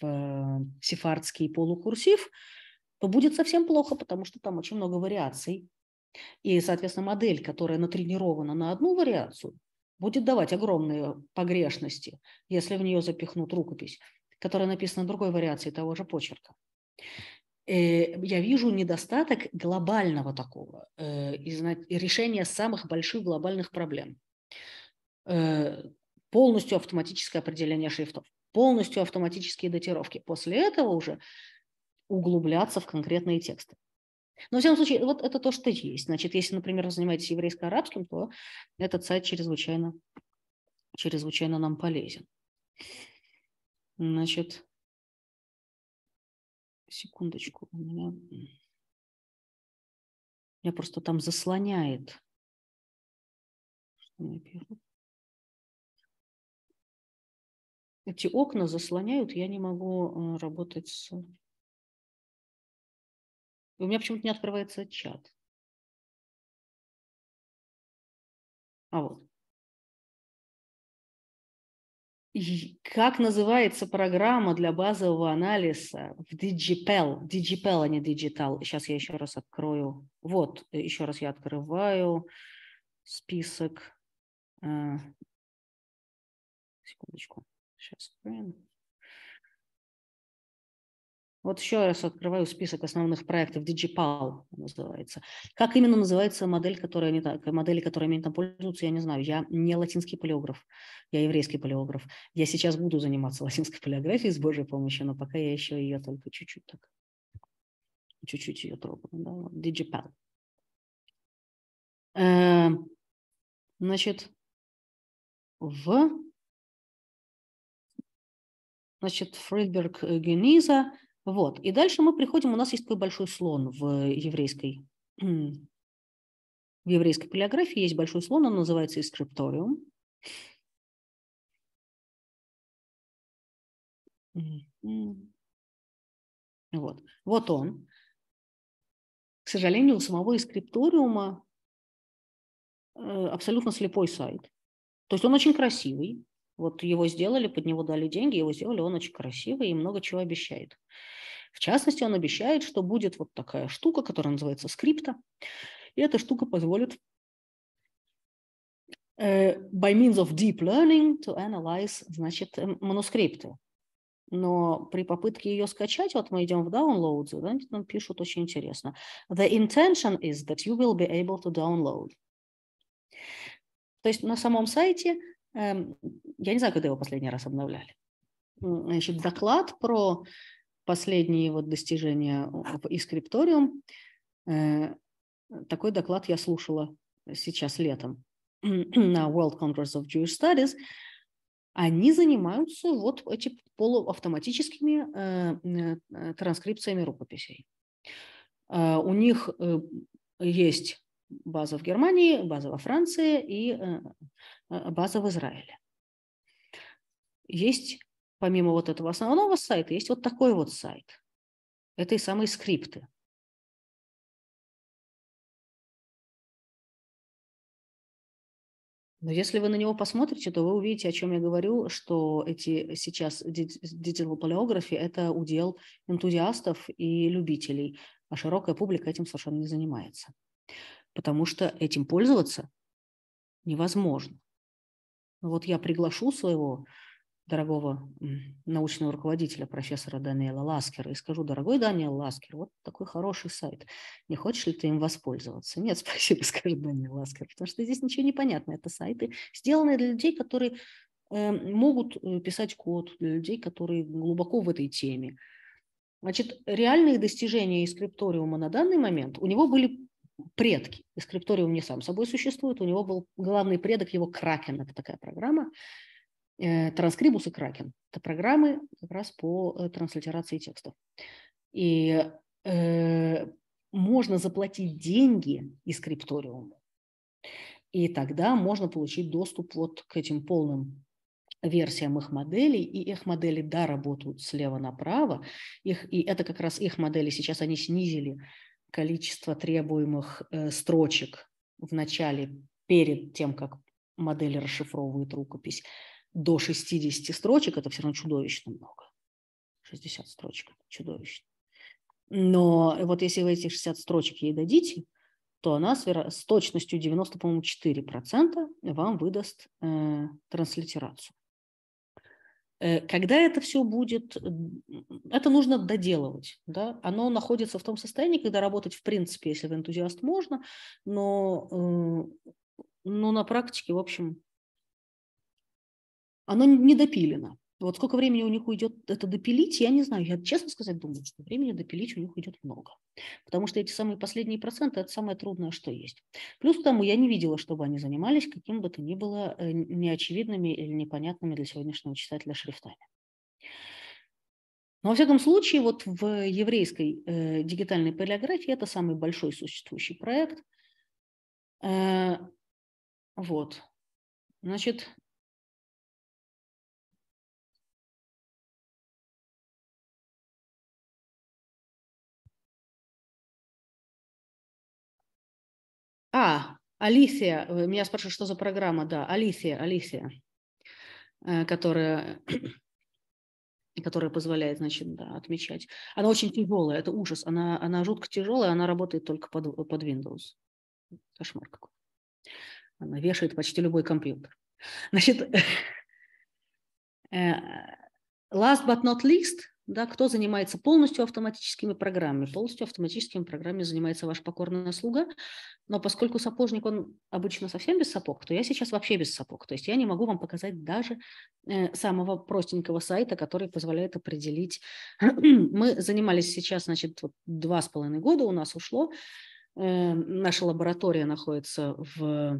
в сефардский полукурсив, то будет совсем плохо, потому что там очень много вариаций. И, соответственно, модель, которая натренирована на одну вариацию, будет давать огромные погрешности, если в нее запихнут рукопись, которая написана другой вариацией того же почерка. Э, я вижу недостаток глобального такого э, решения самых больших глобальных проблем. Э, полностью автоматическое определение шрифтов полностью автоматические датировки. После этого уже углубляться в конкретные тексты. Но, в любом случае, вот это то, что есть. Значит, если, например, вы занимаетесь еврейско-арабским, то этот сайт чрезвычайно, чрезвычайно нам полезен. Значит, секундочку, у меня... я просто там заслоняет. Что мне пишут? эти окна заслоняют, я не могу э, работать с... у меня почему-то не открывается чат. А вот. И как называется программа для базового анализа в Digipel? Digipel, а не Digital. Сейчас я еще раз открою. Вот, э, еще раз я открываю список. Э, секундочку. Сейчас, блин. Вот еще раз открываю список основных проектов. Digipal называется. Как именно называется модель, которая они, модели, которыми они там пользуются, я не знаю. Я не латинский палеограф, я еврейский палеограф. Я сейчас буду заниматься [laughs] латинской палеографией с Божьей помощью, но пока я еще ее только чуть-чуть так, чуть-чуть ее трогаю. Да? Digipal. Э, значит, в значит, Фридберг э, Гениза. Вот. И дальше мы приходим, у нас есть такой большой слон в э, еврейской, [clears throat] в еврейской полиографии, есть большой слон, он называется «Искрипториум». Вот. вот он. К сожалению, у самого «Искрипториума» э, абсолютно слепой сайт. То есть он очень красивый, вот его сделали, под него дали деньги, его сделали, он очень красивый и много чего обещает. В частности, он обещает, что будет вот такая штука, которая называется скрипта, и эта штука позволит э, by means of deep learning to analyze, значит, эм, манускрипты. Но при попытке ее скачать, вот мы идем в downloads, да, там пишут очень интересно. The intention is that you will be able to download. То есть на самом сайте Эм, я не знаю, когда его последний раз обновляли. Значит, доклад про последние вот достижения в Искрипториум. Э, такой доклад я слушала сейчас летом [clears throat] на World Congress of Jewish Studies. Они занимаются вот эти полуавтоматическими э, э, транскрипциями рукописей. У них есть база в Германии, база во Франции и э, э, база в Израиле. Есть, помимо вот этого основного сайта, есть вот такой вот сайт. Это и самые скрипты. Но если вы на него посмотрите, то вы увидите, о чем я говорю, что эти сейчас digital полиографии – это удел энтузиастов и любителей, а широкая публика этим совершенно не занимается потому что этим пользоваться невозможно. Вот я приглашу своего дорогого научного руководителя, профессора Даниэла Ласкера, и скажу, дорогой Даниэл Ласкер, вот такой хороший сайт, не хочешь ли ты им воспользоваться? Нет, [laughs] спасибо, скажет Даниэл Ласкер, потому что здесь ничего не понятно. Это сайты, сделанные для людей, которые э, могут э, писать код, для людей, которые глубоко в этой теме. Значит, реальные достижения из крипториума на данный момент у него были предки. И скрипториум не сам собой существует. У него был главный предок его Кракен. Это такая программа. Э, Транскрибус и Кракен. Это программы как раз по э, транслитерации текстов. И э, можно заплатить деньги и скрипториуму. И тогда можно получить доступ вот к этим полным версиям их моделей, и их модели, да, работают слева направо, их, и это как раз их модели, сейчас они снизили количество требуемых э, строчек в начале, перед тем, как модель расшифровывает рукопись, до 60 строчек, это все равно чудовищно много. 60 строчек – чудовищно. Но вот если вы эти 60 строчек ей дадите, то она с точностью 90, по-моему, 4% вам выдаст э, транслитерацию. Э, когда это все будет, это нужно доделывать. Да? Оно находится в том состоянии, когда работать в принципе, если вы энтузиаст, можно, но, э, но на практике, в общем, оно не допилено. Вот сколько времени у них уйдет это допилить, я не знаю. Я, честно сказать, думаю, что времени допилить у них уйдет много. Потому что эти самые последние проценты – это самое трудное, что есть. Плюс к тому, я не видела, чтобы они занимались каким бы то ни было э, неочевидными или непонятными для сегодняшнего читателя шрифтами. Но во всяком случае, вот в еврейской э, дигитальной палеографии это самый большой существующий проект. Э, вот. Значит, А, Алисия, меня спрашивают, что за программа, да, Алисия, Алисия, э, которая [clears throat] которая позволяет, значит, да, отмечать. Она очень тяжелая, это ужас. Она, она жутко тяжелая, она работает только под, под Windows. Кошмар какой. Она вешает почти любой компьютер. Значит, [laughs] э, last but not least, да, кто занимается полностью автоматическими программами? Полностью автоматическими программами занимается ваш покорный слуга. Но поскольку сапожник, он обычно совсем без сапог, то я сейчас вообще без сапог. То есть я не могу вам показать даже э, самого простенького сайта, который позволяет определить. [clears throat] Мы занимались сейчас, значит, вот два с половиной года у нас ушло. Э, наша лаборатория находится в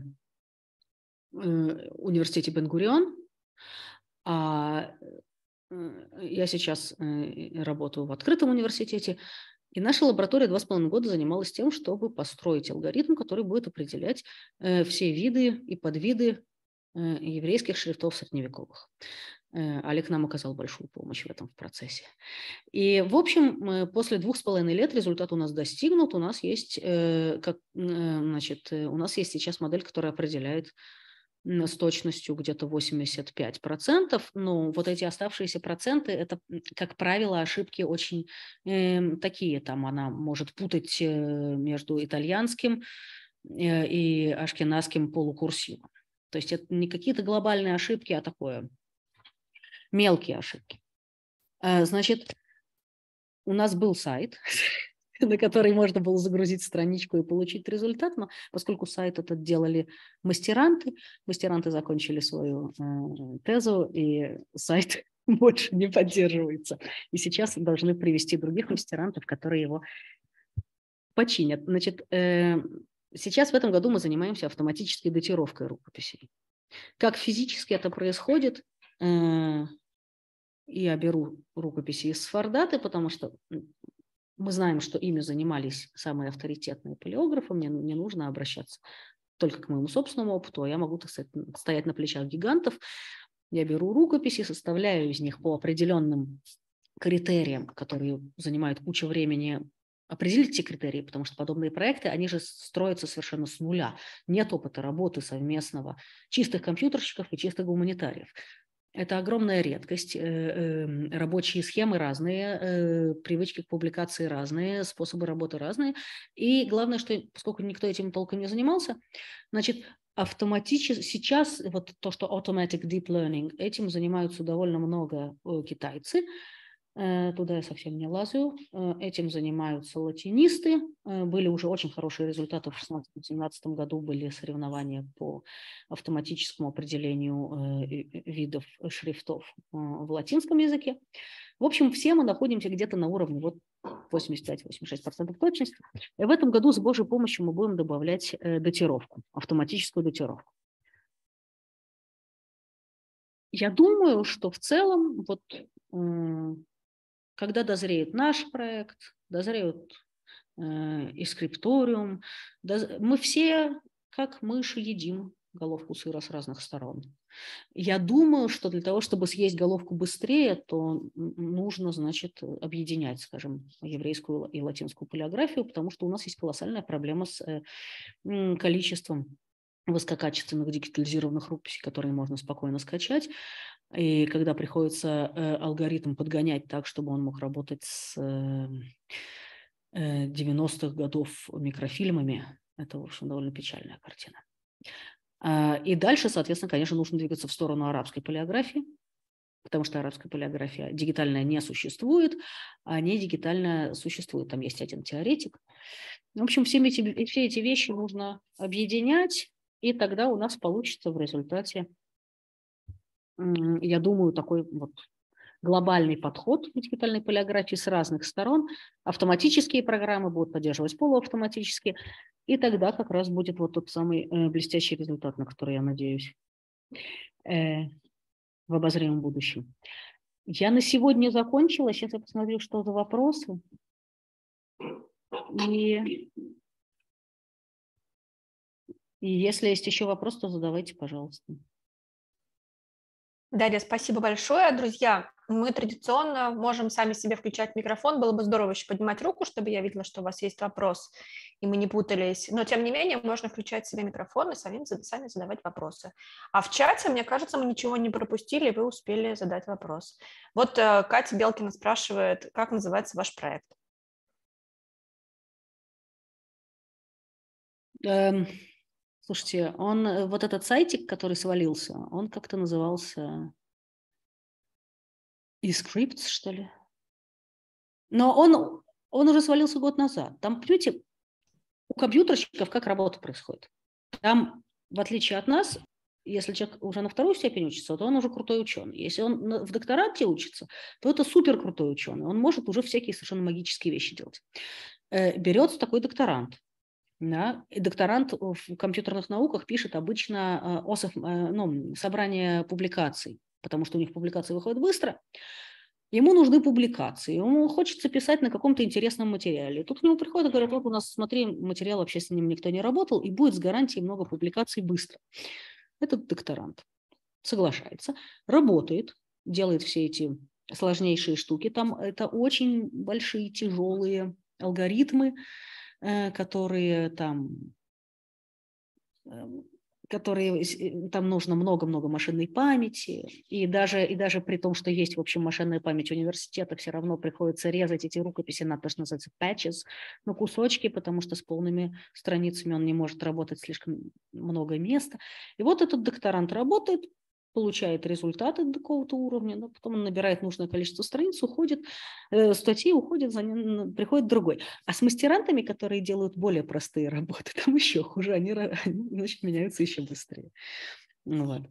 э, университете Бенгурион. А Э, я сейчас э, работаю в открытом университете, и наша лаборатория два с половиной года занималась тем, чтобы построить алгоритм, который будет определять э, все виды и подвиды еврейских шрифтов средневековых. Олег нам оказал большую помощь в этом процессе. И, в общем, после двух с половиной лет результат у нас достигнут. У нас есть, как, значит, у нас есть сейчас модель, которая определяет с точностью где-то 85%, процентов, но ну, вот эти оставшиеся проценты, это, как правило, ошибки очень э, такие, там она может путать э, между итальянским э, и ашкенадским полукурсивом. То есть это не какие-то глобальные ошибки, а такое мелкие ошибки. Э, значит, у нас был сайт, [laughs] [laughs] на который можно было загрузить страничку и получить результат, но поскольку сайт этот делали мастеранты, мастеранты закончили свою э, тезу, и сайт [laughs] больше не поддерживается. И сейчас должны привести других мастерантов, которые его починят. Значит, э, сейчас в этом году мы занимаемся автоматической датировкой рукописей. Как физически это происходит, э, я беру рукописи из Сфордаты, потому что мы знаем, что ими занимались самые авторитетные палеографы, мне не нужно обращаться только к моему собственному опыту, а я могу, так сказать, стоять на плечах гигантов. Я беру рукописи, составляю из них по определенным критериям, которые занимают кучу времени определить те критерии, потому что подобные проекты, они же строятся совершенно с нуля. Нет опыта работы совместного чистых компьютерщиков и чистых гуманитариев. Это огромная редкость. Э, эм, рабочие схемы разные, э, привычки к публикации разные, способы работы разные. И главное, что поскольку никто этим толком не занимался, значит, автоматически сейчас вот то, что automatic deep learning, этим занимаются довольно много э, китайцы. Э, туда я совсем не лазю. Э, этим занимаются латинисты. Э, были уже очень хорошие результаты в 2016-2017 году, были соревнования по автоматическому определению видов шрифтов в латинском языке. В общем, все мы находимся где-то на уровне вот 85-86% точности. И в этом году с Божьей помощью мы будем добавлять датировку, автоматическую датировку. Я думаю, что в целом вот когда дозреет наш проект, дозреет э, и скрипториум, мы все как мыши едим головку сыра с разных сторон. Я думаю, что для того, чтобы съесть головку быстрее, то нужно, значит, объединять, скажем, еврейскую и латинскую полиографию, потому что у нас есть колоссальная проблема с э, количеством высококачественных дигитализированных рукописей, которые можно спокойно скачать. И когда приходится э, алгоритм подгонять так, чтобы он мог работать с эм, э, 90-х годов микрофильмами, это, в общем, довольно печальная картина. А, и дальше, соответственно, конечно, нужно двигаться в сторону арабской полиографии, потому что арабская полиография дигитальная не существует, а не дигитальная существует. Там есть один теоретик. В общем, все эти, все эти вещи нужно объединять, и тогда у нас получится в результате я думаю, такой вот глобальный подход к дигитальной полиографии с разных сторон. Автоматические программы будут поддерживать полуавтоматические. И тогда как раз будет вот тот самый э, блестящий результат, на который я надеюсь э, в обозримом будущем. Я на сегодня закончила. Сейчас я посмотрю, что за вопросы. И, и если есть еще вопрос, то задавайте, пожалуйста. Дарья, спасибо большое. Друзья, мы традиционно можем сами себе включать микрофон. Было бы здорово еще поднимать руку, чтобы я видела, что у вас есть вопрос, и мы не путались. Но, тем не менее, можно включать себе микрофон и самим, сами задавать вопросы. А в чате, мне кажется, мы ничего не пропустили, вы успели задать вопрос. Вот э, Катя Белкина спрашивает, как называется ваш проект? Эм, Слушайте, он э, вот этот сайтик, который свалился, он как-то назывался eScripts, что ли? Но он, он уже свалился год назад. Там, понимаете, у компьютерщиков как работа происходит. Там, в отличие от нас, если человек уже на вторую степень учится, то он уже крутой ученый. Если он в докторате учится, то это суперкрутой ученый. Он может уже всякие совершенно магические вещи делать. Э, берется такой докторант, да? И докторант в компьютерных науках пишет обычно э, осов, э, ну, собрание публикаций, потому что у них публикации выходят быстро. Ему нужны публикации, ему хочется писать на каком-то интересном материале. Тут к нему приходят и говорят, вот у нас, смотри, материал вообще с ним никто не работал, и будет с гарантией много публикаций быстро. Этот докторант соглашается, работает, делает все эти сложнейшие штуки. Там это очень большие, тяжелые алгоритмы, Э, которые там эм, которые э, там нужно много-много машинной памяти, и даже, и даже при том, что есть, в общем, машинная память университета, все равно приходится резать эти рукописи на то, что называется patches, на кусочки, потому что с полными страницами он не может работать слишком много места. И вот этот докторант работает, получает результаты до какого-то уровня, но потом он набирает нужное количество страниц, уходит, э, статьи уходит, за ним приходит другой. А с мастерантами, которые делают более простые работы, [laughs] там еще хуже, они, они значит, меняются еще быстрее. Вот.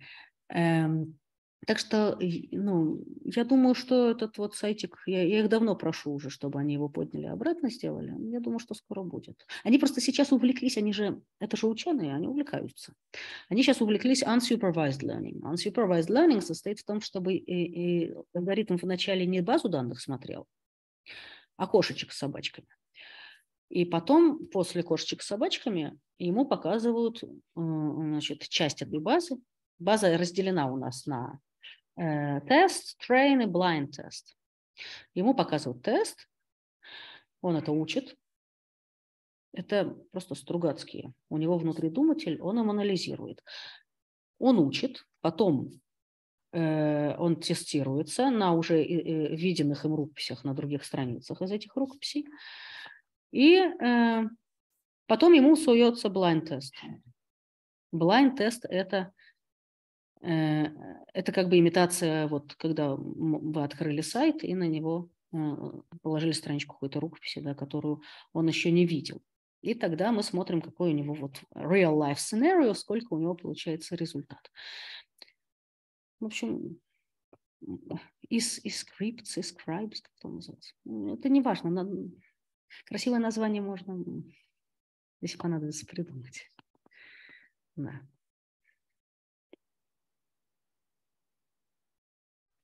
Эм, так что, ну, я думаю, что этот вот сайтик, я, я их давно прошу уже, чтобы они его подняли обратно, сделали. Я думаю, что скоро будет. Они просто сейчас увлеклись, они же, это же ученые, они увлекаются. Они сейчас увлеклись unsupervised learning. Unsupervised learning состоит в том, чтобы и, и алгоритм вначале не базу данных смотрел, а кошечек с собачками. И потом, после кошечек с собачками, ему показывают э, значит, часть этой базы, База разделена у нас на Э, тест, train и blind тест. Ему показывают тест, он это учит. Это просто Стругацкие. У него внутри думатель, он им анализирует. Он учит, потом э, он тестируется на уже э, виденных им рукописях на других страницах из этих рукописей. И потом ему суется blind тест. Blind тест – это Э, это как бы имитация, вот когда вы открыли сайт и на него э, положили страничку какой-то рукописи, да, которую он еще не видел. И тогда мы смотрим, какой у него вот real life scenario, сколько у него получается результат. В общем, из, из scripts, из scribes, как это называется. Ну, это не важно. Красивое название можно, если понадобится, придумать. Да.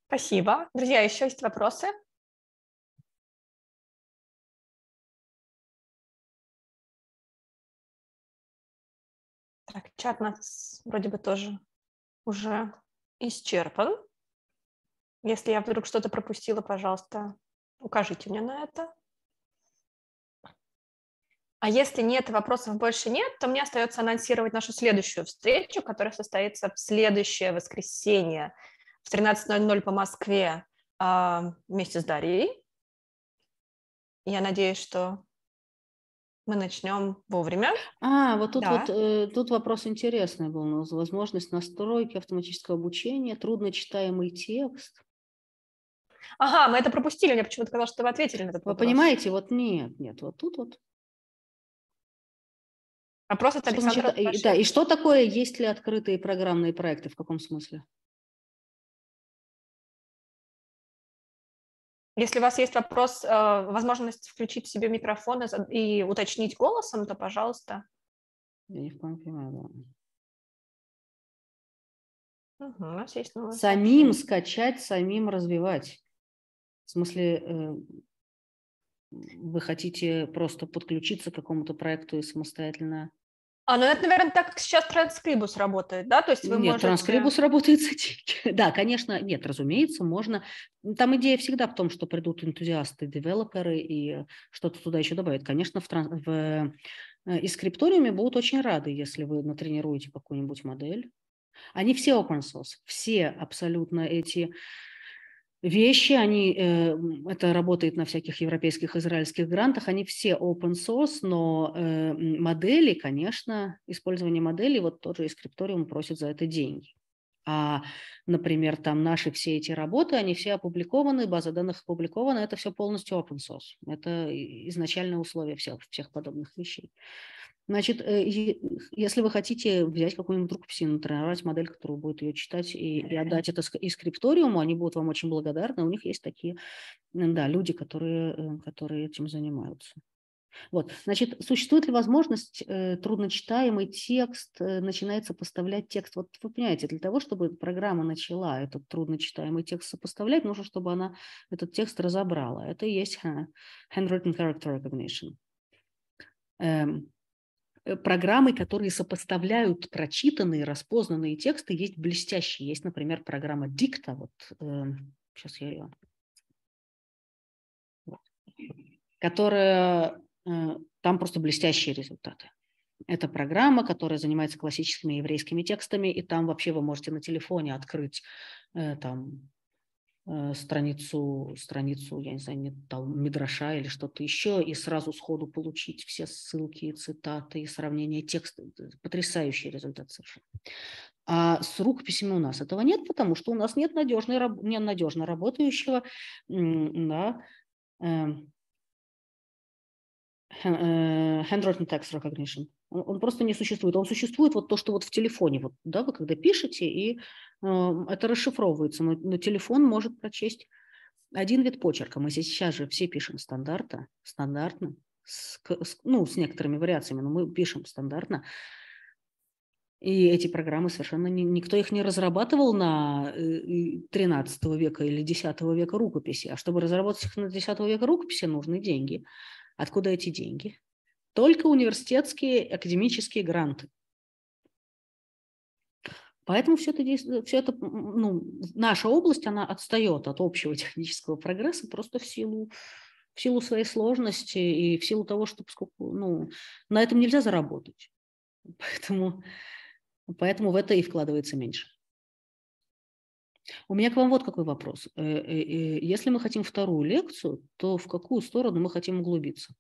Спасибо. Друзья, еще есть вопросы? Так, чат нас вроде бы тоже уже исчерпан. Если я вдруг что-то пропустила, пожалуйста, укажите мне на это. А если нет, вопросов больше нет, то мне остается анонсировать нашу следующую встречу, которая состоится в следующее воскресенье, 13.00 по Москве а, вместе с Дарьей. Я надеюсь, что мы начнем вовремя. А, вот тут, да. вот, э, тут вопрос интересный был. Ну, возможность настройки автоматического обучения, трудночитаемый текст. Ага, мы это пропустили. Мне почему-то казалось, что вы ответили на этот вы вопрос. Вы понимаете, вот нет, нет, вот тут вот. Вопрос от Александра. Значит, э, да, и что такое, есть ли открытые программные проекты, в каком смысле? Если у вас есть вопрос, э, возможность включить себе микрофон и уточнить голосом, то, пожалуйста. Я ни в коем понимаю, да. Угу, у нас есть новое. Самим скачать, самим развивать. В смысле, э, вы хотите просто подключиться к какому-то проекту и самостоятельно а, ну это, наверное, так, как сейчас транскрибус работает, да? То есть вы нет, можете... транскрибус работает за деньги. [laughs] да, конечно, нет, разумеется, можно. Ну, там идея всегда в том, что придут энтузиасты, девелоперы и что-то туда еще добавят. Конечно, в, тран... в... Э, и скрипториуме будут очень рады, если вы натренируете какую-нибудь модель. Они все open source, все абсолютно эти вещи, они, э, это работает на всяких европейских, израильских грантах, они все open source, но э, модели, конечно, использование моделей, вот тот же скрипториум просит за это деньги. А, например, там наши все эти работы, они все опубликованы, база данных опубликована, это все полностью open source. Это изначальное условие всех, всех подобных вещей. Значит, э, если вы хотите взять какую-нибудь рукопись и натренировать модель, которая будет ее читать, и, и отдать это и скрипториуму, они будут вам очень благодарны. У них есть такие да, люди, которые, э, которые этим занимаются. Вот. Значит, существует ли возможность э, трудночитаемый текст, э, начинает сопоставлять текст? Вот вы понимаете, для того, чтобы программа начала этот трудночитаемый текст сопоставлять, нужно, чтобы она этот текст разобрала. Это и есть handwritten character recognition. Эм, Э, программы, которые сопоставляют прочитанные, распознанные тексты, есть блестящие. Есть, например, программа Дикта. Вот, э, сейчас я ее... Вот, которая... Э, там просто блестящие результаты. Это программа, которая занимается классическими еврейскими текстами, и там вообще вы можете на телефоне открыть э, там Э, страницу, страницу, я не знаю, нет, там, Мидраша или что-то еще, и сразу сходу получить все ссылки, цитаты и сравнение текста. Потрясающий результат совершенно. А с рукописями у нас этого нет, потому что у нас нет надежной, нет надежно работающего на эм, э, э, handwritten text recognition. Он, он просто не существует. Он существует вот то, что вот в телефоне, вот, да, вы когда пишете, и э, это расшифровывается, но, но телефон может прочесть один вид почерка. Мы сейчас же все пишем стандарта, стандартно, с, с, ну, с некоторыми вариациями, но мы пишем стандартно. И эти программы совершенно не, никто их не разрабатывал на 13 э, века или 10 века рукописи. А чтобы разработать их на 10 века рукописи, нужны деньги. Откуда эти деньги? только университетские академические гранты. Поэтому все это, все это ну, наша область, она отстает от общего [laughs] технического прогресса просто в силу, в силу своей сложности и в силу того, что поскольку, ну, на этом нельзя заработать. Поэтому, поэтому в это и вкладывается меньше. У меня к вам вот какой вопрос. Э, э, э, если мы хотим вторую лекцию, то в какую сторону мы хотим углубиться?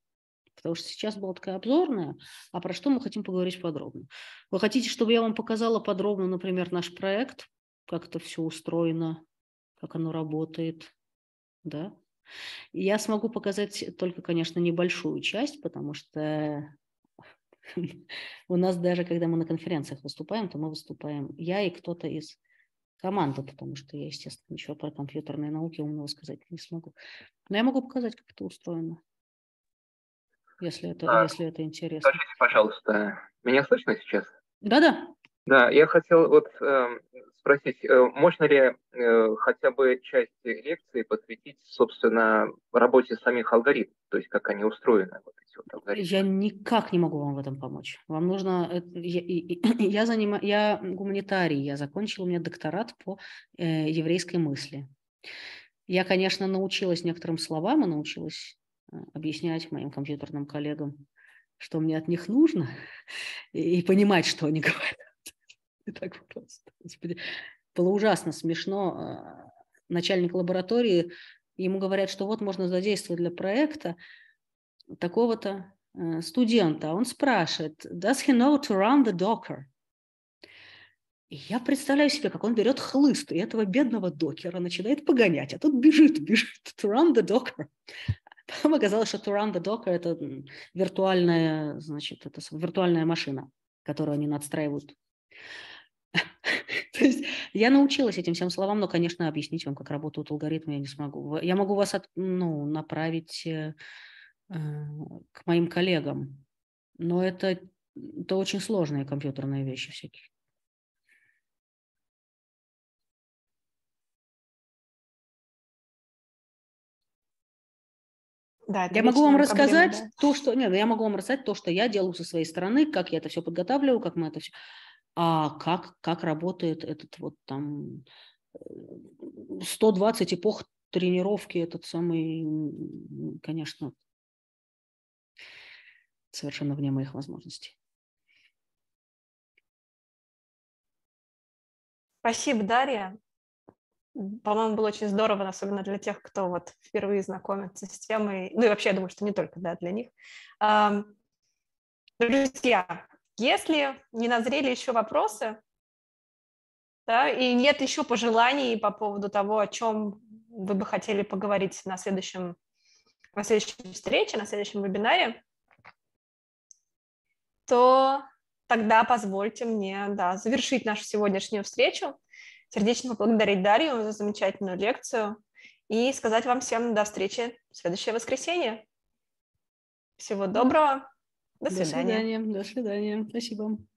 Потому что сейчас была такая обзорная, а про что мы хотим поговорить подробно. Вы хотите, чтобы я вам показала подробно, например, наш проект, как это все устроено, как оно работает, да? Я смогу показать только, конечно, небольшую часть, потому что у нас даже, когда мы на конференциях выступаем, то мы выступаем я и кто-то из команды, потому что я, естественно, ничего про компьютерные науки умного сказать не смогу. Но я могу показать, как это устроено если это, а, если это интересно. Скажите, пожалуйста, меня слышно сейчас? Да-да. Да, я хотел вот э, спросить, э, можно ли э, хотя бы часть лекции посвятить, собственно, работе самих алгоритмов, то есть как они устроены, вот эти вот алгоритмы? Я никак не могу вам в этом помочь. Вам нужно... Я, [clears throat] я, занимаю, я гуманитарий, я закончил, у меня докторат по э, еврейской мысли. Я, конечно, научилась некоторым словам и научилась Э, объяснять моим компьютерным коллегам, что мне от них нужно, [laughs] и, и понимать, что они [laughs] говорят. И так просто. Господи. Было ужасно смешно. Э, начальник лаборатории, ему говорят, что вот можно задействовать для проекта такого-то э, студента. Он спрашивает, does he know to run the docker? И я представляю себе, как он берет хлыст и этого бедного докера начинает погонять, а тот бежит, бежит, to run the docker. Потом оказалось, что Туранда Дока – это виртуальная, значит, это виртуальная машина, которую они надстраивают. [laughs] То есть я научилась этим всем словам, но, конечно, объяснить вам, как работают алгоритмы, я не смогу. Я могу вас от, ну, направить э, э, к моим коллегам, но это, это очень сложные компьютерные вещи всякие. Да, я могу вам проблема, рассказать да? то, что... Нет, ну, я могу вам рассказать то, что я делаю со своей стороны, как я это все подготавливаю, как мы это все... А как, как работает этот вот там 120 э, эпох тренировки, этот самый, конечно, совершенно вне моих возможностей. Спасибо, Дарья по-моему, было очень здорово, особенно для тех, кто вот впервые знакомится с темой, ну и вообще, я думаю, что не только да, для них. Друзья, если не назрели еще вопросы, да, и нет еще пожеланий по поводу того, о чем вы бы хотели поговорить на следующем, на следующей встрече, на следующем вебинаре, то тогда позвольте мне да, завершить нашу сегодняшнюю встречу сердечно поблагодарить Дарью за замечательную лекцию и сказать вам всем до встречи в следующее воскресенье. Всего доброго. До свидания. До свидания. До свидания. Спасибо.